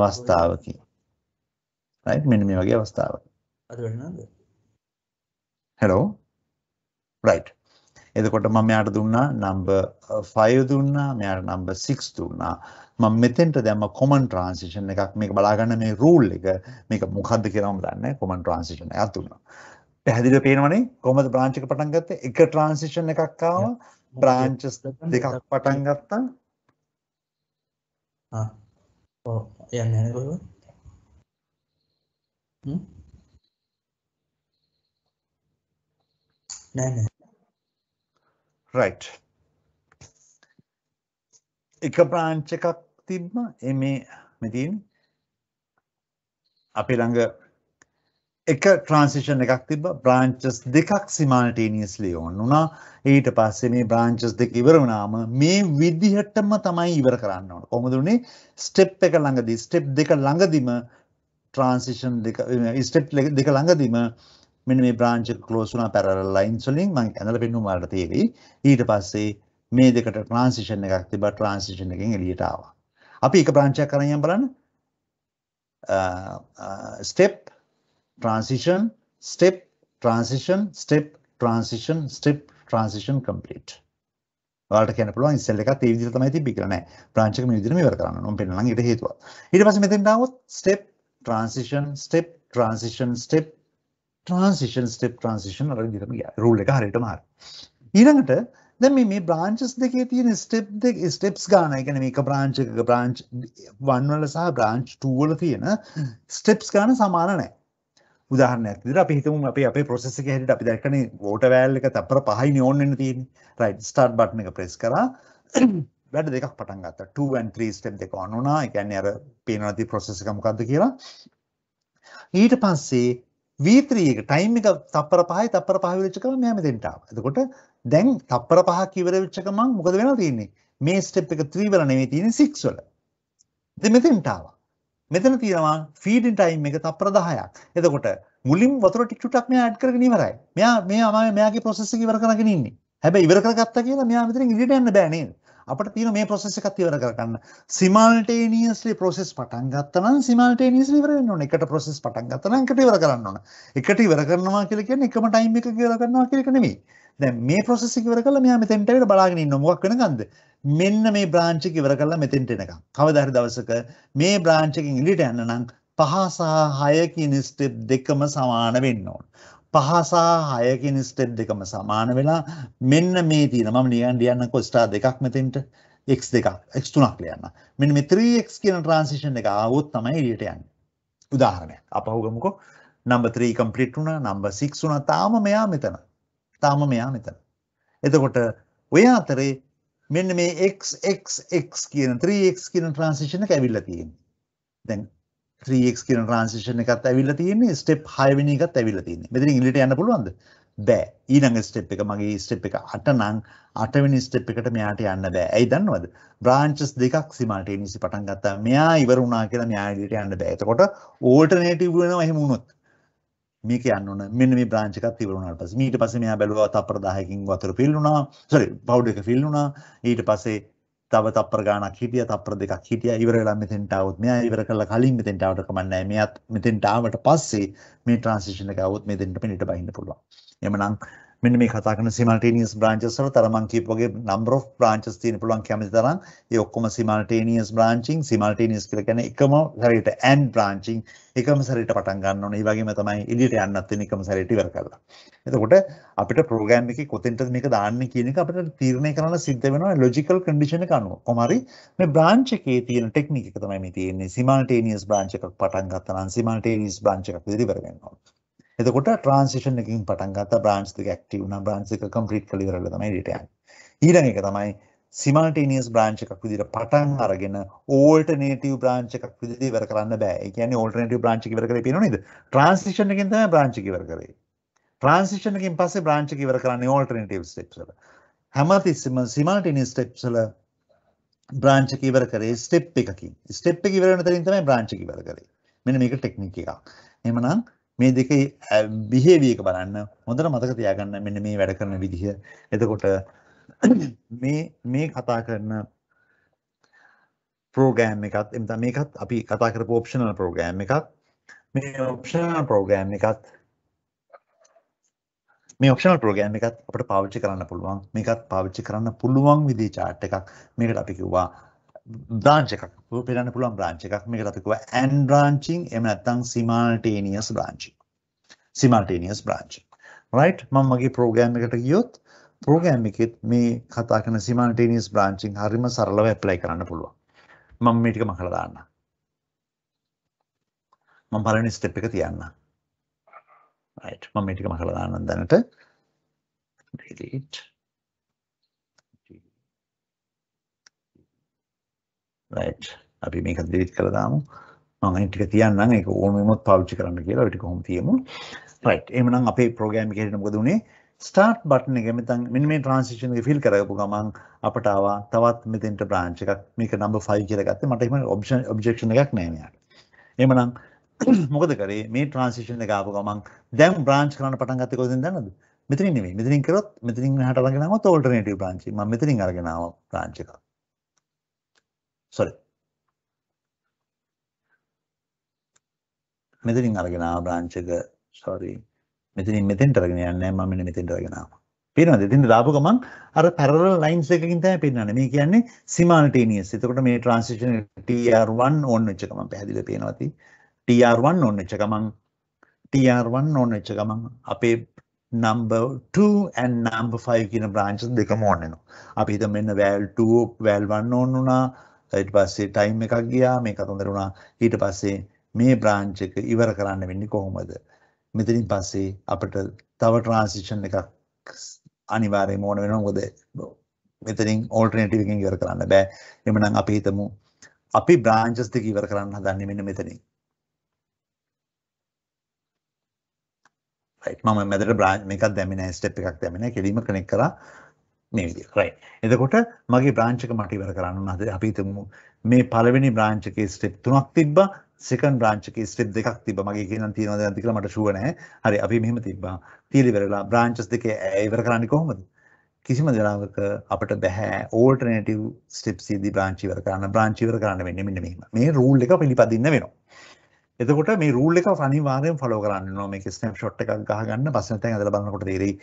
අවස්ථාවකින්. රයිට් මෙන්න මේ වගේ අවස්ථාවක්. අද වෙනවද? hello right එතකොට මම යාට දුන්නා නම්බර් 5 දුන්නා මෙයාට නම්බර් 6 දුන්නා මම මෙතෙන්ට දැම්ම කොමන් ට්‍රාන්සිෂන් එකක් මේක බලාගන්න මේ රූල් එක මේක මොකද්ද කියලා මම දන්නේ කොමන් ට්‍රාන්සිෂන් එකක් දුන්නා පැහැදිලිව පේනවනේ කොහමද බ්‍රාන්ච් එක පටන් ගත්තේ එක ට්‍රාන්සිෂන් එකක් ආවා බ්‍රාන්චස් දෙකක් පටන් ගත්තා ආ ah. ඔව් oh, යන්නේ නැහැ කොහෙවත් නෑ නෑ රයිට් එක බ්‍රාංච් එකක් තිබ්ම මේ මෙතින් අපි ළඟ එක ට්‍රන්සිෂන් එකක් තිබ බ්‍රාංචස් දෙකක් සිමානටේනියස්ලි ඕන් වුණා ඊට පස්සේ මේ බ්‍රාංචස් දෙක ඉවර වුණාම මේ විදිහටම තමයි ඉවර කරන්න ඕන කොහොමද උනේ ස්ටෙප් එක ළඟදී ස්ටෙප් දෙක ළඟදිම ට්‍රන්සිෂන් දෙක ස්ටෙප් දෙක ළඟදිම මෙන්න මේ බ්‍රාන්ච් එක ක්ලෝස් වුණා පැරලල් ලයින්ස් වලින් මම ඇඳලා පෙන්නුම් වලට තේරෙයි ඊට පස්සේ මේ දෙකට ට්‍රාන්සිෂන් එකක් තිබ්බා ට්‍රාන්සිෂන් එකෙන් එළියට ආවා අපි එක බ්‍රාන්ච් එකක් කරන් යන් බලන්න step transition step transition step transition step transition complete ඔයාලට කියන්න පුළුවන් ඉස්සෙල් එකත් ඒ විදිහට තමයි තිබ්බේ කියලා නෑ බ්‍රාන්ච් එක මේ විදිහට මෙහෙවර කරන්න ඕන මම පෙන්නනම් ඊට හේතුව ඊට පස්සේ මෙතෙන්ට ආවොත් step transition step transition step transition step transition වල දිරම රුල් එක හරියටම හරි ඊළඟට දැන් මේ මේ branches දෙකේ තියෙන step දෙක steps ගාන ඒ කියන්නේ මේක branch එකක branch 1 වල සහ branch 2 වල තියෙන steps ගාන සමාන නැහැ උදාහරණයක් විදිහට අපි හිතමු අපි අපේ process එකේ හැටියට අපි දැක්කනේ water valve එක තප්පර 5යි on වෙන්න තියෙන්නේ right start button එක press කරා වැඩ දෙකක් පටන් ගත්තා 2 and 3 step දෙක on වුණා ඒ කියන්නේ අර පේනවා ති process එක මොකද්ද කියලා ඊට පස්සේ V3 එක ටයිම් එක තප්පර 5යි තප්පර 5 ඉවරෙච්ච ගමන් මෙයා මෙතෙන්ට ආවා. එතකොට දැන් තප්පර 5ක් ඉවර වෙච්ච ගමන් මොකද වෙලා තියෙන්නේ? මේ ස්ටෙප් එක 3 වල නෙවෙයි තියෙන්නේ 6 වල. ඉතින් මෙතෙන්ට ආවා. මෙතන තියෙනවා ෆීඩින් ටයිම් එක තප්පර 10ක්. එතකොට මුලින් වතුර ටික ටුටක් මෙයා ඇඩ් කරගෙන ඉවරයි. මෙයා මෙයා මෙයාගේ process එක ඉවර කරගෙන ඉන්නේ. හැබැයි ඉවර කරගත්තා කියලා මෙයා මෙතනින් ඉදිරියට යන්න බෑ නේද? අපට තියෙන මේ ප්‍රොසෙස් එකත් ඉවර කරගන්න. simultaneously process පටන් ගත්තා නම් simultaneously ඉවර වෙන්න ඕනේ. එකට process පටන් ගත්තා නම් එකට ඉවර කරන්න ඕන. එකට ඉවර කරනවා කියලා කියන්නේ එකම time එක ඉවර කරනවා කියන එක නෙමෙයි. දැන් මේ process එක ඉවර කළා මෙයා මෙතෙන්ට ඇවිල්ලා බලාගෙන ඉන්නවා. මොකක් වෙනකන්ද? මෙන්න මේ branch එක ඉවර කළා මෙතෙන්ට එනකම්. කවදා හරි දවසක මේ branch එකෙන් එළියට යන්න නම් පහ සහ හය කියන ස්ටෙප් දෙකම සමාන වෙන්න ඕන. පහ සහ 6 කියන ස්ටෙප් දෙකම සමාන වෙලා මෙන්න මේ තියෙන මම ලියන්න ලියන්නකෝ ස්ටාර් දෙකක් මෙතෙන්ට x2ක් x3ක් ලියන්න. මෙන්න මේ 3x කියන ට්‍රාන්සිෂන් එක ආවොත් තමයි එළියට යන්නේ. උදාහරණයක්. අපහු ගමුකෝ number 3 complete වුණා, number 6 වුණා. තාම මෙයා මෙතන. තාම මෙයා මෙතන. එතකොට ඔය අතරේ මෙන්න මේ x x x කියන 3x කියන ට්‍රාන්සිෂන් එක ඇවිල්ලා තියෙනවා. දැන් 3x කියන ට්‍රාන්සිෂන් එකත් ඇවිල්ලා තියෙන්නේ ස්ටෙප් 6 වෙනි එකත් ඇවිල්ලා තියෙන්නේ. මෙතන ඉහළට යන්න පුළුවන්ද? බෑ. ඊළඟ ස්ටෙප් එක මගේ ස්ටෙප් එක 8 නම් 8 වෙනි ස්ටෙප් එකට මෙයාට යන්න බෑ. ඇයි දන්නවද? බ්‍රාන්චස් දෙකක් simultaneously පටන් ගත්තා. මෙයා ඉවර වුණා කියලා මෙයා ඉදිරියට යන්න බෑ. එතකොට ඕල්ටර්නේටිව් වෙනවා එහෙම වුණොත්. මේක යන්න ඕන. මෙන්න මේ බ්‍රාන්ච් එකක් ඉවර වුණාට පස්සේ ඊට පස්සේ මෙයා බැලුවා තප්පර 10කින් වතුර පිල් වුණා. සෝරි, පවුඩර් එක පිල් වුණා. ඊට පස්සේ තව තප්පර ගාණක් හිටිය තප්පර දෙකක් හිටිය ඉවර වෙලා මෙතෙන්ට આવුත් මෙයා ඉවර කරලා කලින් මෙතෙන්ට આવට කමන්නේ නැහැ මෙයාත් මෙතෙන්ට ආවට පස්සේ මේ ට්‍රාන්සිෂන් එක આવුත් මෙතෙන්ට පිටිට බහින්න පුළුවන් එමනම් මෙන්න මේ කතා කරන simultaneous branches වල තර මං කියපු වගේ number of branches තියෙන පුළුවන් කැමති තරම් ඒ ඔක්කොම simultaneous branching simultaneous කියලා කියන්නේ එකම සැරේට and branching එකම සැරේට පටන් ගන්න ඕනේ. ඒ වගේම තමයි එළියට යන්නත් වෙන එකම සැරේට ඉවර කරලා. එතකොට අපිට program එකේ කොතෙන්ද මේක දාන්නේ කියන එක අපිට තීරණය කරන්න සිද්ධ වෙනවා logical condition එක අනුව. කොහොම හරි මේ branch එකේ තියෙන technique එක තමයි මේ තියෙන්නේ. simultaneous branch එකක් පටන් ගත්තා නම් simultaneous branch එකක් විදිහට ඉවර වෙනවා. එතකොට ට්‍රාන්සිෂන් එකකින් පටන් ගත්ත බ්‍රාන්ච් දෙක ඇක්ටිව් වුණා බ්‍රාන්ච් එක කම්ප්ලීට් කරලා ඉවරලා තමයි ඊට යන්නේ. ඊළඟ එක තමයි simultaneous branch එකක් විදිහට පටන් අරගෙන alternative branch එකක් විදිහට ඉවර කරන්න බෑ. ඒ කියන්නේ alternative branch එක ඉවර කරේ පේනව නේද? transition එකෙන් තමයි branch එක ඉවර කරේ. transition එකෙන් පස්සේ branch එක ඉවර කරන්නේ alternative steps වල. හැමතිස්සෙම simultaneous steps වල branch එක ඉවර කරේ step එකකින්. step එක ඉවර වෙන තැනින් තමයි branch එක ඉවර කරේ. මෙන්න මේක ටෙක්නික් එකක්. එහෙමනම් මේ දෙකේ බිහේවිය එක බලන්න හොඳට මතක තියාගන්න මෙන්න මේ වැඩ කරන විදිහ. එතකොට මේ මේ කතා කරන ප්‍රෝගෑම් එකත් එතන මේකත් අපි කතා කරපු ඔප්ෂනල් ප්‍රෝගෑම් එකක්. මේ ඔප්ෂනල් ප්‍රෝගෑම් එකත් මේ ඔප්ෂනල් ප්‍රෝගෑම් එකත් අපිට පාවිච්චි කරන්න පුළුවන්. මේකත් පාවිච්චි කරන්න පුළුවන් විදිහේ chart එකක්. මේකට අපි කිව්වා බ්‍රාන්ච් එකක් පෙරන්න පුළුවන් බ්‍රාන්ච් එකක් මේකට අපි කියවා ඇන් බ්‍රාන්චින් එහෙම නැත්නම් simultaneous branching simultaneous branching right මම මගේ ප්‍රෝග්‍රෑම් එකට ගියොත් ප්‍රෝග්‍රෑම් එකෙත් මේ කතා කරන simultaneous branching හරිම සරලව apply කරන්න පුළුවන් මම මේ ටික මම කරලා දාන්නම් මම පළවෙනි step එක තියන්නම් right මම මේ ටික මම කරලා දාන්නම් දැනට delete right අපි මේක delete කරලා දාමු මම අයින් ටික තියන්නම් ඒක ඕනෙමොත් පාවිච්චි කරන්න කියලා ඔය ටික කොහොම තියමු right එහෙනම් අපේ program එකේ හිටින මොකද උනේ start button එක මෙතන මෙන්න මේ transition එක fill කරගපු ගමන් අපට ආවා තවත් මෙතෙන්ට branch එකක් මේක number 5 කියලා ගත්තේ මට එහෙම option objection එකක් නැහැ මෙයාට එහෙමනම් මොකද කරේ මේ ට්‍රන්සිෂන් එක ආපු ගමන් දැන් බ්‍රාන්ච් කරන්න පටන් ගත්තේ කොහෙන්ද දන්නවද? මෙතනින් නෙමෙයි. මෙතනින් කරොත් මෙතනින් මෙහාට අරගෙන ආවොත් ඕල්ටර්නේටිව් බ්‍රාන්ච්. මම මෙතනින් අරගෙන ආවා බ්‍රාන්ච් එකක්. සොරි. මෙතනින් අරගෙන ආ බ්‍රාන්ච් එක සෝරි. මෙතනින් මෙතෙන්ට අරගෙන යන්නේ මම මෙන්න මෙතෙන්ට අරගෙන ආවා. පේනවද? එතෙන්ට දාපු ගමන් අර parallel lines එකකින් තමයි පේන්නන්නේ. මේ කියන්නේ simultaneous. එතකොට මේ transition TR1 on වෙච්ච ගමන් පැහැදිලිව පේනවා ඇති. TR1 on වෙච්ච ගමන් TR1 on වෙච්ච ගමන් අපේ number 2 and number 5 කියන branches දෙකම on වෙනවා. අපි හිතමු මෙන්න val 2 val 1 on වුණා. ඊට පස්සේ ටයිම් එකක් ගියා මේක තොඳර වුණා ඊට පස්සේ මේ බ්‍රාන්ච් එක ඉවර කරන්න වෙන්නේ කොහොමද මෙතනින් පස්සේ අපිට තව ට්‍රාන්සිෂන් එකක් අනිවාර්යයෙන්ම ඕන වෙනවා මොකද මෙතනින් ඕල්ටර්නේටිව් එකකින් ඉවර කරන්න බෑ එhmenan අපි හිතමු අපි බ්‍රාන්චස් දෙක ඉවර කරන්න හදන්නේ මෙන්න මෙතනින් මම මැදට බ්‍රාන්ච් එකක් දැමෙන ස්ටෙප් එකක් දැමෙන කෙලිම කනෙක් කරා මේ විදිහට right එතකොට මගේ branch එක මට ඉවර කරන්න උනහද අපි හිතමු මේ පළවෙනි branch එකේ step තුනක් තිබ්බා second branch එකේ step දෙකක් තිබ්බා මගේ එකේ නම් තියෙනවද නැද්ද කියලා මට ෂුවර් නැහැ හරි අපි මෙහෙම තිබ්බා තියලා ඉවරලා branches දෙකේ ඉවර කරන්නේ කොහොමද කිසිම දලාවක අපට බැහැ ඕල්ටර්නේටිව් ස්ටෙප්ස් ඉදි බ්‍රාන්ච් ඉවර කරන්න බ්‍රාන්ච් ඉවර කරන්න වෙන්නේ මෙන්න මෙහෙම. මේ රූල් එක පිළිපදින්න වෙනවා. එතකොට මේ රූල් එක අනිවාර්යෙන් ෆලෝ කරන්න ඕන මේක ස්නැප්ෂොට් එකක් ගහගන්න පස්සෙන් දැන් ඇදලා බලනකොට තේරෙයි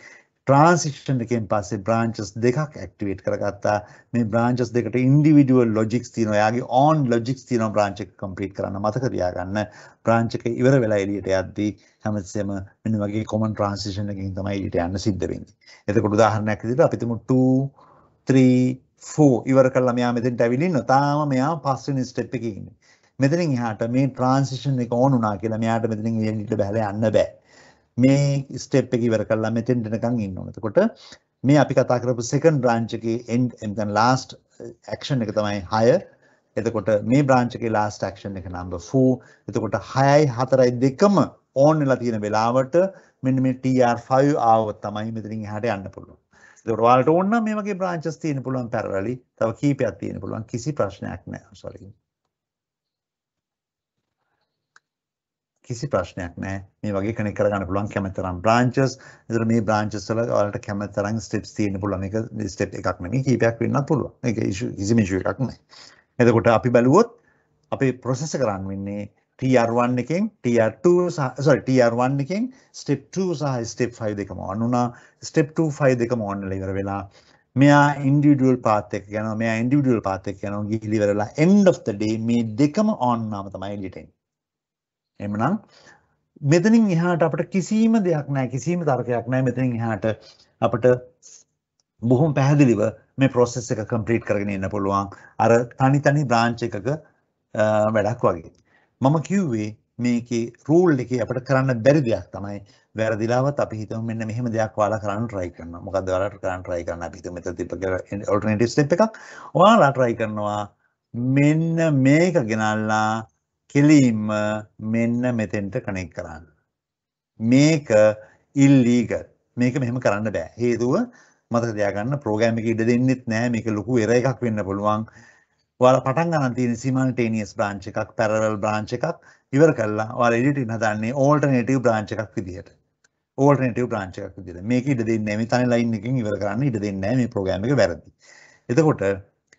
ට්‍රාන්සික්ෂන් එකෙන් පස්සේ බ්‍රාන්චස් දෙකක් ඇක්ටිවේට් කරගත්තා මේ බ්‍රාන්චස් දෙකට ඉන්ඩිවිඩුවල් ලොජික්ස් තියෙනවා එයාගේ ඕන් ලොජික්ස් තියෙනවා බ්‍රාන්ච් එක කම්ප්ලීට් කරන්න මතක තියාගන්න බ්‍රාන්ච් එක ඉවර වෙලා එළියට යද්දී හැමතිස්සෙම මෙන්න වගේ කොමන් ට්‍රාන්සිෂන් එකකින් තමයි එළියට යන්න සිද්ධ වෙන්නේ එතකොට උදාහරණයක් විදිහට අපි තුමු 2 3 4 ඉවර කළා මෙයා මෙතෙන්ට ඇවිල්ලා ඉන්නවා තාම මෙයා පස්වෙනි ස්ටෙප් එකේ ඉන්නේ මෙතනින් එහාට මේ ට්‍රාන්සිෂන් එක ඕන් වුණා කියලා මෙයාට මෙතනින් එළියට බහලා යන්න බෑ මේ ස්ටෙප් එක ඉවර කරලා මෙතෙන්ට එනකන් ඉන්න ඕන. එතකොට මේ අපි කතා කරපු සෙකන්ඩ් බ්‍රාන්ච් එකේ end එතන last uh, action එක තමයි 6. එතකොට මේ බ්‍රාන්ච් එකේ last action එක number 4. එතකොට 6යි 4යි දෙකම on වෙලා තියෙන වෙලාවට මෙන්න මේ TR5 ආවොත් තමයි මෙතනින් එහාට යන්න පුළුවන්. දොරවල්ට ඕන්න මේ වගේ බ්‍රාංචස් තියෙන පුළුවන් පැරලි තව කීපයක් තියෙන පුළුවන් කිසි ප්‍රශ්නයක් නෑ සොරි किसी प्रश्न मे वर्गी क्रम ब्रांचस ब्रांचस क्षमता स्टेप स्टेप इश्यू इश्यू इकोट अभी बलव अभी टीआर वन के टीआर टू सारी टीआर वन के स्टेप टू सह स्टेप फाइव दिख मूना स्टेप टू फाइव दिख मेला मे आ इंडिविजुअल पाते मे आ इंडिविजुअल पाते एंड ऑफ द डे मे दिख आम එමනම් මෙතනින් එහාට අපට කිසිම දෙයක් නෑ කිසිම තර්කයක් නෑ මෙතනින් එහාට අපට බොහොම පැහැදිලිව මේ ප්‍රොසෙස් එක කම්ප්ලීට් කරගෙන එන්න පුළුවන් අර තනි තනි බ්‍රාන්ච් එකක වැඩක් වගේ. මම කිව්වේ මේකේ රූල් එකේ අපිට කරන්න බැරි දෙයක් තමයි වැරදිලාවත් අපි හිතමු මෙන්න මෙහෙම දෙයක් ඔයාලා කරන්න try කරනවා. මොකද්ද ඔයාලා කරන්න try කරන්න අපි හිතමු මෙතන තිබ්බ alternative step එකක්. ඔයාලා try කරනවා මෙන්න මේක ගෙනල්ලා කෙලින්ම මෙන්න මෙතෙන්ට කනෙක් කරන්න. මේක ඉල්ලීගල්. මේක මෙහෙම කරන්න බෑ. හේතුව මතක තියාගන්න ප්‍රෝග්‍රෑම් එකේ ඉඩ දෙන්නෙත් නෑ. මේක ලොකු එරර් එකක් වෙන්න පුළුවන්. ඔයාලා පටන් ගන්න තියෙන simultaneous branch එකක්, parallel branch එකක් ඉවර කළා. ඔයාලා editing හදන්නේ alternative branch එකක් විදිහට. alternative branch එකක් විදිහට. මේක ඉඩ දෙන්නේ නෑ. මේ තනි line එකකින් ඉවර කරන්න ඉඩ දෙන්නේ නෑ මේ ප්‍රෝග්‍රෑම් එක වැරදි. එතකොට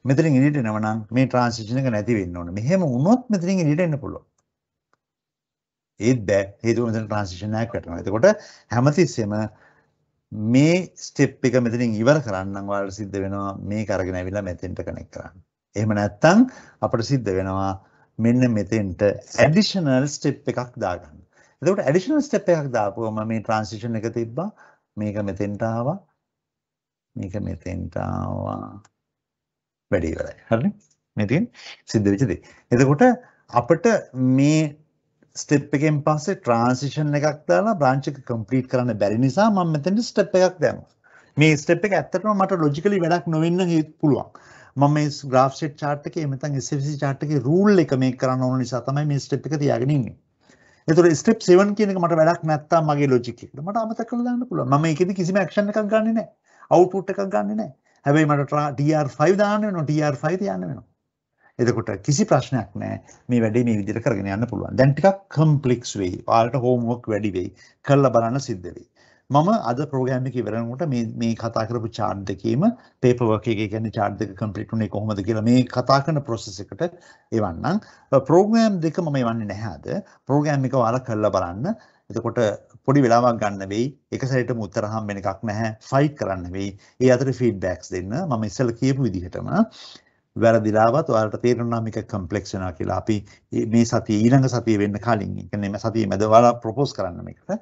මෙතනින් එළියට එනවා නම් මේ ට්‍රාන්සිෂන් එක නැති වෙන්න ඕනේ. මෙහෙම වුණොත් මෙතනින් එළියට එන්න පුළුවන්. ඒත් බෑ. හේතුව මෙතන ට්‍රාන්සිෂන් එකක් වැටෙනවා. එතකොට හැමතිස්සෙම මේ ස්ටෙප් එක මෙතනින් ඉවර කරන්නම් ඔයාලට සිද්ධ වෙනවා මේක අරගෙන ඇවිල්ලා මෙතෙන්ට කනෙක්ට් කරන්න. එහෙම නැත්නම් අපිට සිද්ධ වෙනවා මෙන්න මෙතෙන්ට ඇඩිෂනල් ස්ටෙප් එකක් දාගන්න. එතකොට ඇඩිෂනල් ස්ටෙප් එකක් දාපුවම මේ ට්‍රාන්සිෂන් එක තිබ්බා. මේක මෙතෙන්ට ආවා. මේක මෙතෙන්ට ආවා. වැඩේ ඉවරයි. හරිනේ? මේ තියෙන සිද්ධ වෙච්ච දේ. එතකොට අපිට මේ ස්ටෙප් එකෙන් පස්සේ ට්‍රාන්සිෂන් එකක් දාලා බ්‍රාන්ච් එක කම්ප්ලීට් කරන්න බැරි නිසා මම මෙතෙන්ට ස්ටෙප් එකක් දැම්මා. මේ ස්ටෙප් එක ඇත්තටම මට ලොජිකලි වැඩක් නොවෙන්න පුළුවන්. මම මේ graph set chart එකේ නැත්නම් SFC chart එකේ rule එක මේක කරන්න ඕන නිසා තමයි මේ ස්ටෙප් එක තියාගෙන ඉන්නේ. එතකොට ස්ටෙප් 7 කියන එක මට වැඩක් නැත්තම් මගේ ලොජික් එකට මට අමතක කරලා දාන්න පුළුවන්. මම ඒකෙදි කිසිම ඇක්ෂන් එකක් ගන්නෙ නැහැ. අවුට්පුට් එකක් ගන්නෙ නැහැ. හැබැයි මට TR5 දාන්න වෙනවා TR5 තියන්න වෙනවා. එතකොට කිසි ප්‍රශ්නයක් නැහැ මේ වැඩේ මේ විදිහට කරගෙන යන්න පුළුවන්. දැන් ටිකක් කම්ප්ලෙක්ස් වෙයි. ඔයාලට හෝම්වර්ක් වැඩි වෙයි. කරලා බලන්න සිද්ධ වෙයි. මම අද ප්‍රෝග්‍රෑම් එක ඉවර වෙනකොට මේ මේ කතා කරපු chart දෙකේම paper work එකේ කියන්නේ chart දෙක complete වුණේ කොහොමද කියලා මේ කතා කරන process එකට එවන්නම්. ප්‍රෝග්‍රෑම් දෙක මම එවන්නේ නැහැ අද. ප්‍රෝග්‍රෑම් එක ඔයාලා කරලා බලන්න. එතකොට පොඩි වෙලාවක් ගන්න වෙයි. එක සැරේටම උත්තර හම්බෙන එකක් නැහැ. ෆයිට් කරන්න වෙයි. ඒ අතර ෆීඩ්බැක්ස් දෙන්න. මම ඉස්සෙල්ලා කියපු විදිහටම වැරදිලාවත් ඔයාලට තේරෙනවා මේක කම්ප්ලෙක්ස් වෙනවා කියලා. අපි මේ සතිය ඊළඟ සතිය වෙන්න කලින්, ඒ කියන්නේ මේ සතියේ මැද ඔයාලා ප්‍රොපෝස් කරන්න මේකට.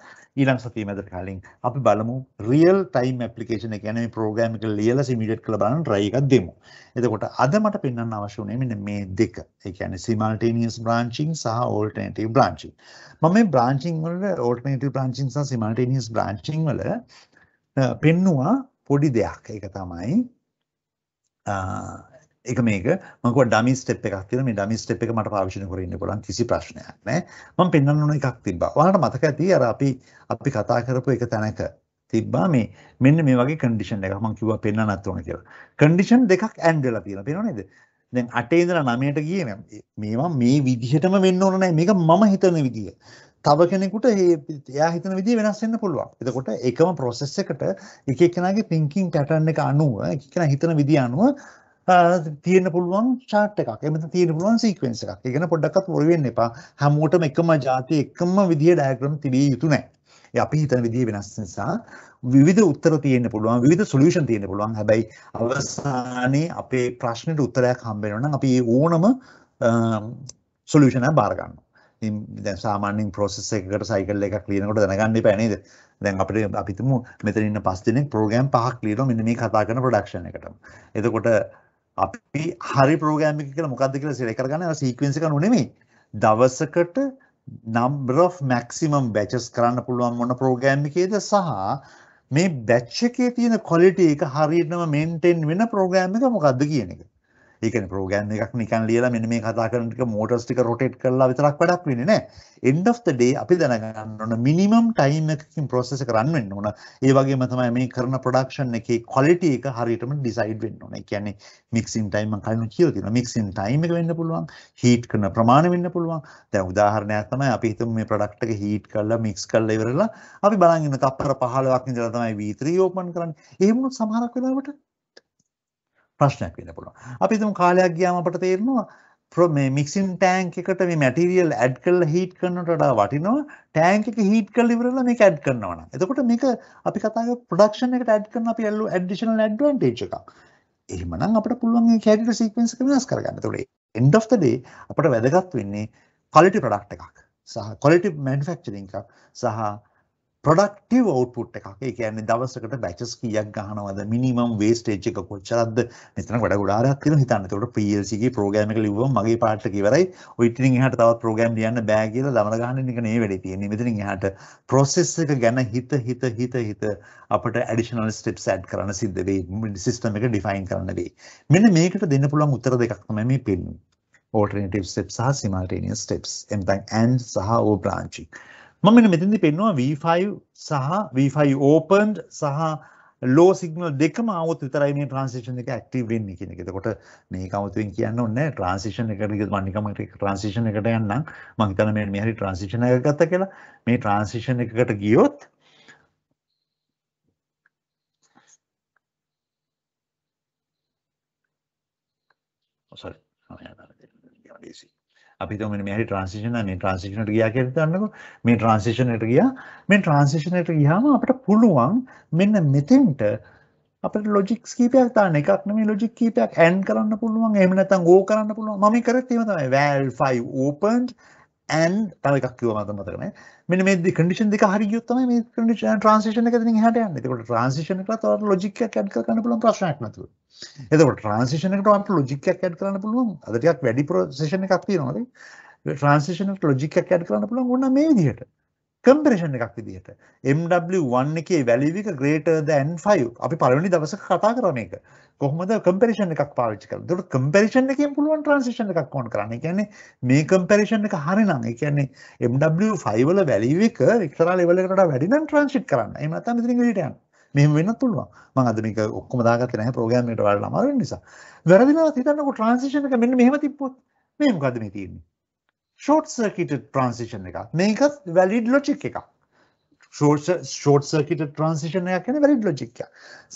ඊළඟ සතියේ මැද කලින් අපි බලමු රියල් ටයිම් ඇප්ලිකේෂන් එක කියන්නේ මේ ප්‍රෝග්‍රෑම් එක ලියලා සිමියුලේට් කරලා බලන try එකක් දෙමු. එතකොට අද මට පෙන්වන්න අවශ්‍ය වුණේ මෙන්න මේ දෙක. ඒ කියන්නේ simultaneous branching සහ alternative branching. මම මේ branching වල alternative branching සහ simultaneous branching වල පෙන්නවා පොඩි දෙයක්. ඒක තමයි එක මේක මම කිව්වා ඩමි ස්ටෙප් එකක් තියෙනවා මේ ඩමි ස්ටෙප් එක මට පාවිච්චි කරගෙන ඉන්න පුළුවන් කිසි ප්‍රශ්නයක් නැහැ මම පෙන්වන්න ඕන එකක් තිබ්බා ඔයාලට මතක ඇති අර අපි අපි කතා කරපු එක තැනක තිබ්බා මේ මෙන්න මේ වගේ කන්ඩිෂන් එකක් මම කිව්වා පෙන්වන්නත් ඕන කියලා කන්ඩිෂන් දෙකක් ඇඩ් වෙලා තියෙනවා පේනව නේද දැන් 8 ඉඳලා 9ට ගියේ මේවා මේ විදිහටම වෙන්න ඕන නැහැ මේක මම හිතන විදිය තව කෙනෙකුට එයා හිතන විදිහ වෙනස් වෙන්න පුළුවන්. එතකොට එකම process එකට එක එක්කෙනාගේ thinking pattern එක අනුව එක එක්කෙනා හිතන විදිය අනුව තියෙන පුළුවන් චාට් එකක් එමත තියෙන පුළුවන් සීක්වෙන්ස් එකක් ඉගෙන පොඩ්ඩක්වත් බොරු වෙන්න එපා හැමෝටම එකම જાති එකම විදිය ඩයග්‍රෑම් තිබිය යුතු නැහැ අපි හිතන විදිය වෙනස් නිසා විවිධ උත්තර තියෙන්න පුළුවන් විවිධ සොලියුෂන් තියෙන්න පුළුවන් හැබැයි අවසානයේ අපේ ප්‍රශ්නෙට උත්තරයක් හම්බ වෙනවා නම් අපි ඕනම සොලියුෂන් එක බාර ගන්නවා දැන් සාමාන්‍යයෙන් ප්‍රොසෙස් එකකට සයිකල් එකක් ලියනකොට දැනගන්න එපා නේද? දැන් අපිට අපිටම මෙතන ඉන්න පස් දෙනෙක් ප්‍රෝග්‍රෑම් පහක් ලියනවා මෙන්න මේ කතා කරන ප්‍රොඩක්ෂන් එකට. එතකොට අපි හරි ප්‍රෝග්‍රෑම් එක කියලා මොකද්ද කියලා සිලෙක්ට් කරගන්න අර සීක්වෙන්ස් එක නෙමෙයි. දවසකට number of maximum batches කරන්න පුළුවන් මොන ප්‍රෝග්‍රෑම් එකේද සහ මේ බැච් එකේ තියෙන quality එක හරියටම maintain වෙන ප්‍රෝග්‍රෑම් එක මොකද්ද කියන එක. ඒ කියන්නේ ප්‍රෝග්‍රෑම් එකක් නිකන් ලියලා මෙන්න මේ කතා කරන ටික මෝටර්ස් ටික රොටේට් කරලා විතරක් වැඩක් වෙන්නේ නැහැ. end of the day අපි දැනගන්න ඕන minimum time එකකින් process එක run වෙන්න ඕන. ඒ වගේම තමයි මේ කරන production එකේ quality එක හරියටම decide වෙන්න ඕන. ඒ කියන්නේ mixing time මම කලින් කියලා තියෙනවා. mixing time එක වෙන්න පුළුවන්, heat කරන ප්‍රමාණය වෙන්න පුළුවන්. දැන් උදාහරණයක් තමයි අපි හිතමු මේ product එක heat කරලා mix කරලා ඉවරලා අපි බලන් ඉන්න තප්පර 15ක් ඉඳලා තමයි V3 open කරන්නේ. එහෙම වුණොත් සමහරක් වෙලාවට ප්‍රශ්නයක් වෙන්න පුළුවන්. අපි හිතමු කාලයක් ගියාම අපට තේරෙනවා මේ මික්සින් ටැංක් එකට මේ මැටීරියල් ඇඩ් කරලා හීට් කරනවට වඩා වටිනවා ටැංක් එක හීට් කරලා ඉවරලා මේක ඇඩ් කරනවා නම්. එතකොට මේක අපි කතා කරේ ප්‍රොඩක්ෂන් එකට ඇඩ් කරන අපි ඇල්ලු ඇඩිෂනල් ඇඩ්වාන්ටේජ් එකක්. එහෙමනම් අපිට පුළුවන් මේ කැරියර් සීක්වෙන්ස් එක වෙනස් කරගන්න. එතකොට end of the day අපට වැදගත් වෙන්නේ quality product එකක් සහ quality manufacturing එකක් සහ ප්‍රොඩක්ටිව් අවුට්පුට් එකක්. ඒ කියන්නේ දවසකට බැචස් කීයක් ගහනවද? මිනිමම් වේස්ටේජ් එක කොච්චරද? මෙතන වැඩ ගොඩාක් තියෙනවා හිතන්න. ඒකට PLC ගේ ප්‍රෝග්‍රෑම් එක ලිව්වම මගේ පාඩට කිවරයි. ඔය ඉතින් එහාට තවත් ප්‍රෝග්‍රෑම් ලියන්න බෑ කියලා දමන ගහන්න එක නේ වැඩේ තියෙන්නේ. මෙතනින් එහාට process එක ගැන හිත හිත හිත හිත අපිට additional steps add කරන්න සිද්ධ වෙයි. system එක define කරන්න වෙයි. මෙන්න මේකට දෙන්න පුළුවන් උත්තර දෙකක් තමයි මේ පින්නේ. alternative steps සහ simultaneous steps. එතන and සහ overbranching. මම මෙතදි පෙන්වා V5 සහ V5 ඕපන්ඩ් සහ ලෝ සිගනල් දෙකම අවත් විතරයි මේ ට්‍රන්සිෂන් එක ඇක්ටව වෙන්න කියන එකතකොට මේ කවතුවෙන් කියන්න ඔන්න ට්‍රන්සිෂන් එකට මනිකමට ට්‍රන්සිෂන් එකට යන්න මංතන මේ මෙහරි ට්‍රන්සිෂණ එක ගත්ත කියලා මේ ට්‍රන්සිෂන් එකකට ගියොත් oh, sorry, no, ya, ya, ya, ya, අපි හිතමු මෙන්න මේ හැටි ට්‍රාන්සිෂන් මේ ට්‍රාන්සිෂන් එකට ගියා කියලා හිතන්නකො මේ ට්‍රාන්සිෂන් එකට ගියා මේ ට්‍රාන්සිෂන් එකට ගියාම අපිට පුළුවන් මෙන්න මෙතෙන්ට අපිට ලොජික්ස් කීපයක් දාන්න එකක් නෙමෙයි ලොජික් කීපයක් ඇන් කරන්න පුළුවන් එහෙම නැත්නම් ඕ කරන්න පුළුවන් මම කරත් එහෙම තමයි val 5 opened ඇන් තව එකක් කිව මත මතරන මෙ මේ කඩිෂන් දෙක හරි යුත්තම මේ කඩිෂන් ට්‍රන්සිෂන එක හට යන්න එකට ට්‍රන්සිෂන එකත් ලොජික ඇඩ් කරන්න පුළුවන් ප්‍රශ්නයක් නැතු එතකට ට්‍රන්සිෂනකට අප ලොජික ඇඩ් කරන්න පුළුවන් අදටයක් වැඩි ප්‍රසේෂණ එකක් තියෙනවාද ට්‍රන්සිෂන ලොජික ඇඩ් කරන්න පුළුවන් ගොන්න මේ දිහට කම්පරේෂන් එකක් විදිහට MW1 එකේ වැලියු එක greater than 5 අපි පළවෙනි දවසක කතා කරන එක කොහොමද කම්පරේෂන් එකක් පාවිච්චි කරන්නේ ඒකට කම්පරේෂන් එකෙන් පුළුවන් ට්‍රාන්සිෂන් එකක් ඕන කරන්න. ඒ කියන්නේ මේ කම්පරේෂන් එක හරිනම් ඒ කියන්නේ MW5 වල වැලියු එක එක්තරා ලෙවල් එකකට වඩා වැඩි නම් ට්‍රාන්සිට් කරන්න. එහෙම නැත්නම් ඉතින් එළියට යන්න. මෙහෙම වෙන්නත් පුළුවන්. මම අද මේක ඔක්කොම දාගත්තේ නැහැ ප්‍රෝග්‍රෑම් එකට වඩා අමාරු වෙන නිසා. වැරදිනවා හිතන්නකො ට්‍රාන්සිෂන් එක මෙන්න මෙහෙම තිබ්බොත් මේ මොකද්ද මේ තියෙන්නේ? ෂෝට් සර්කිට ට්‍රන්සිෂන් එක මේකත් වැලිඩ් ලොචික් එකක් ෂෝට් සර්කිට ට්‍රන්සිෂන යක්න වැලිඩ් ලොජික්ක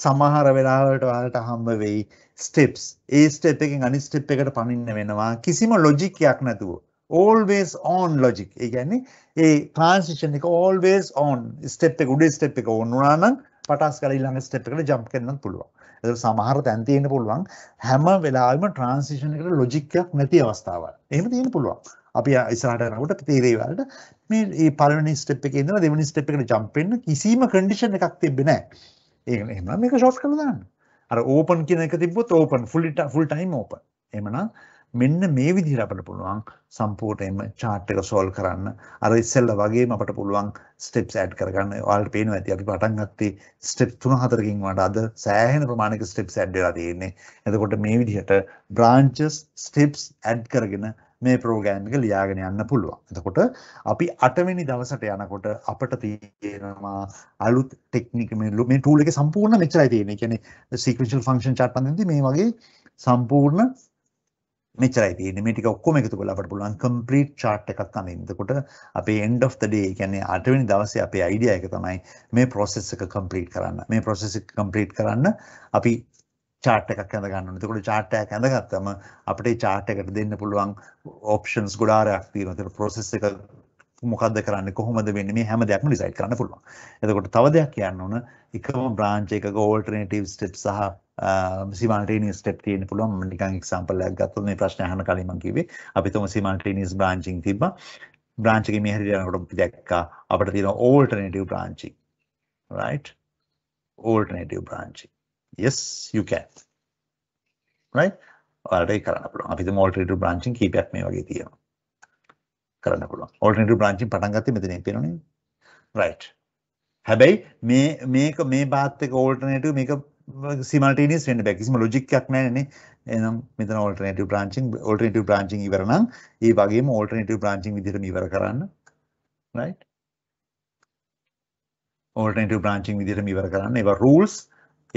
සමහර වෙලාවට වාලට හම්බ වෙයි ස්ටෙප්ස් ඒ ස්ටෙප් එකෙන් අනි ස්ටෙප් එකට පනින්න වෙනවා කිසිම ලොජික්යක් නැතුව ඕල්වේස් ඕන් ලොජික් ඒගැන්නේ ඒ ට්‍රන්සිෂන් එක ඕල්වේස් ඕන් ස්ටෙප් එක උඩේ ස්ටෙප් එක ඕන්නුනානම් පටස් කල ළඟ ස්ටෙප් එකට ජම්ප් කරන්න පුළුවන් එ සමහර තැන්තියෙන පුළුවන් හැම වෙලාම ට්‍රන්සිෂණ එකට ලොජික්යක් නැති අවස්ථාව එහම තියෙන පුළුවන් අපි ඉස්සරහට යනකොට තීරේවලට මේ මේ පළවෙනි ස්ටෙප් එකේ ඉඳලා දෙවෙනි ස්ටෙප් එකට ජම්ප් වෙන්න කිසිම කන්ඩිෂන් එකක් තිබ්බේ නැහැ. ඒ එහෙනම් මේක ෂෝට් කරලා දාන්න. අර ඕපන් කියන එක තිබ්බොත් open full full time open. එහෙමනම් මෙන්න මේ විදිහට අපිට පුළුවන් සම්පූර්ණයෙන්ම chart එක solve කරන්න. අර ඉස්සෙල්ල වගේම අපිට පුළුවන් steps add කරගන්න. ඔයාලට පේනවා ඇති අපි පටන් ගත්තේ step 3 4කින් වඩා අද සෑහෙන ප්‍රමාණයක steps add වෙලා තියෙන්නේ. එතකොට මේ විදිහට branches steps add කරගෙන මේ ප්‍රෝගෑම් එක ලියාගෙන යන්න පුළුවන්. එතකොට අපි 8 වෙනි දවසට යනකොට අපිට තියෙනවා අලුත් ටෙක්නික මේ මේ ටූල් එකේ සම්පූර්ණ මෙච්චරයි තියෙන්නේ. කියන්නේ sequential function chart පන්දෙන්දී මේ වගේ සම්පූර්ණ මෙච්චරයි තියෙන්නේ. මේ ටික ඔක්කොම එකතු කරලා අපිට පුළුවන් complete chart එකක් අඳින්න. එතකොට අපේ end of the day කියන්නේ 8 වෙනි දවසේ අපේ idea එක තමයි මේ process එක complete කරන්න. මේ process එක complete කරන්න අපි චාට් එකක් ඇඳ ගන්න ඕනේ. එතකොට චාට් එකක් ඇඳගත්තම අපිට මේ චාට් එකට දෙන්න පුළුවන් ඔප්ෂන්ස් ගොඩාක් තියෙනවා. ඒතර process එක මොකක්ද කරන්නේ කොහොමද වෙන්නේ මේ හැම දෙයක්ම ඩිසයිඩ් කරන්න පුළුවන්. එතකොට තව දෙයක් කියන්න ඕන එකම බ්‍රාන්ච් එකක ඕල්ටර්නේටිව් ස්ටෙප් සහ සිමල්ටේනියස් ස්ටෙප් තියෙන්න පුළුවන්. මම නිකන් එක්සැම්පල් එකක් ගත්තොත් මේ ප්‍රශ්න අහන කලින් මම කිව්වේ අපි තුම සිමල්ටේනියස් බ්‍රාන්චින් තිබ්බා. බ්‍රාන්ච් එකේ මේ හරියට යනකොට අපි දැක්කා අපිට තියෙන alternative branching. right? Alternative branching. yes you can right ඔයාලට ඒක කරන්න පුළුවන් අපි හිතමු alternative branching කීපයක් මේ වගේ තියෙනවා කරන්න පුළුවන් alternative branching පටන් ගත්තේ මෙතනින් පේනවනේ right හැබැයි මේ මේක මේ path එක alternative මේක simultaneous වෙන්න බෑ කිසිම logic එකක් නැහැනේ එහෙනම් මෙතන alternative branching alternative branching ඉවර නම් ඒ වගේම alternative branching විදිහටම ඉවර කරන්න right alternative branching විදිහටම ඉවර කරන්න ඒවා rules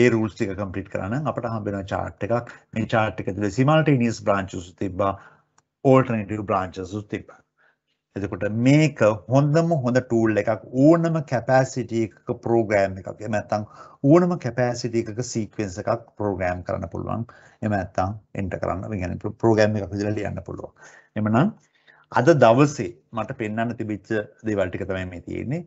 ඒ රූල්ස් ටික කම්ප්ලීට් කරා නම් අපට හම්බ වෙන chart එකක් මේ chart එක තුළ simultaneous branches තිබ්බා alternative branches තිබ්බා එතකොට මේක හොඳම හොඳ ටූල් එකක් ඕනම කැපැසිටි එකක ප්‍රෝග්‍රෑම් එකක්. එහෙම නැත්නම් ඕනම කැපැසිටි එකක සීක්වෙන්ස් එකක් ප්‍රෝග්‍රෑම් කරන්න පුළුවන්. එහෙම නැත්නම් එන්ටර් කරන්න, ඒ කියන්නේ ප්‍රෝග්‍රෑම් එකක් විදිහට ලියන්න පුළුවන්. එhmenan අද දවසේ මට පෙන්වන්න තිබිච්ච දේවල් ටික තමයි මේ තියෙන්නේ.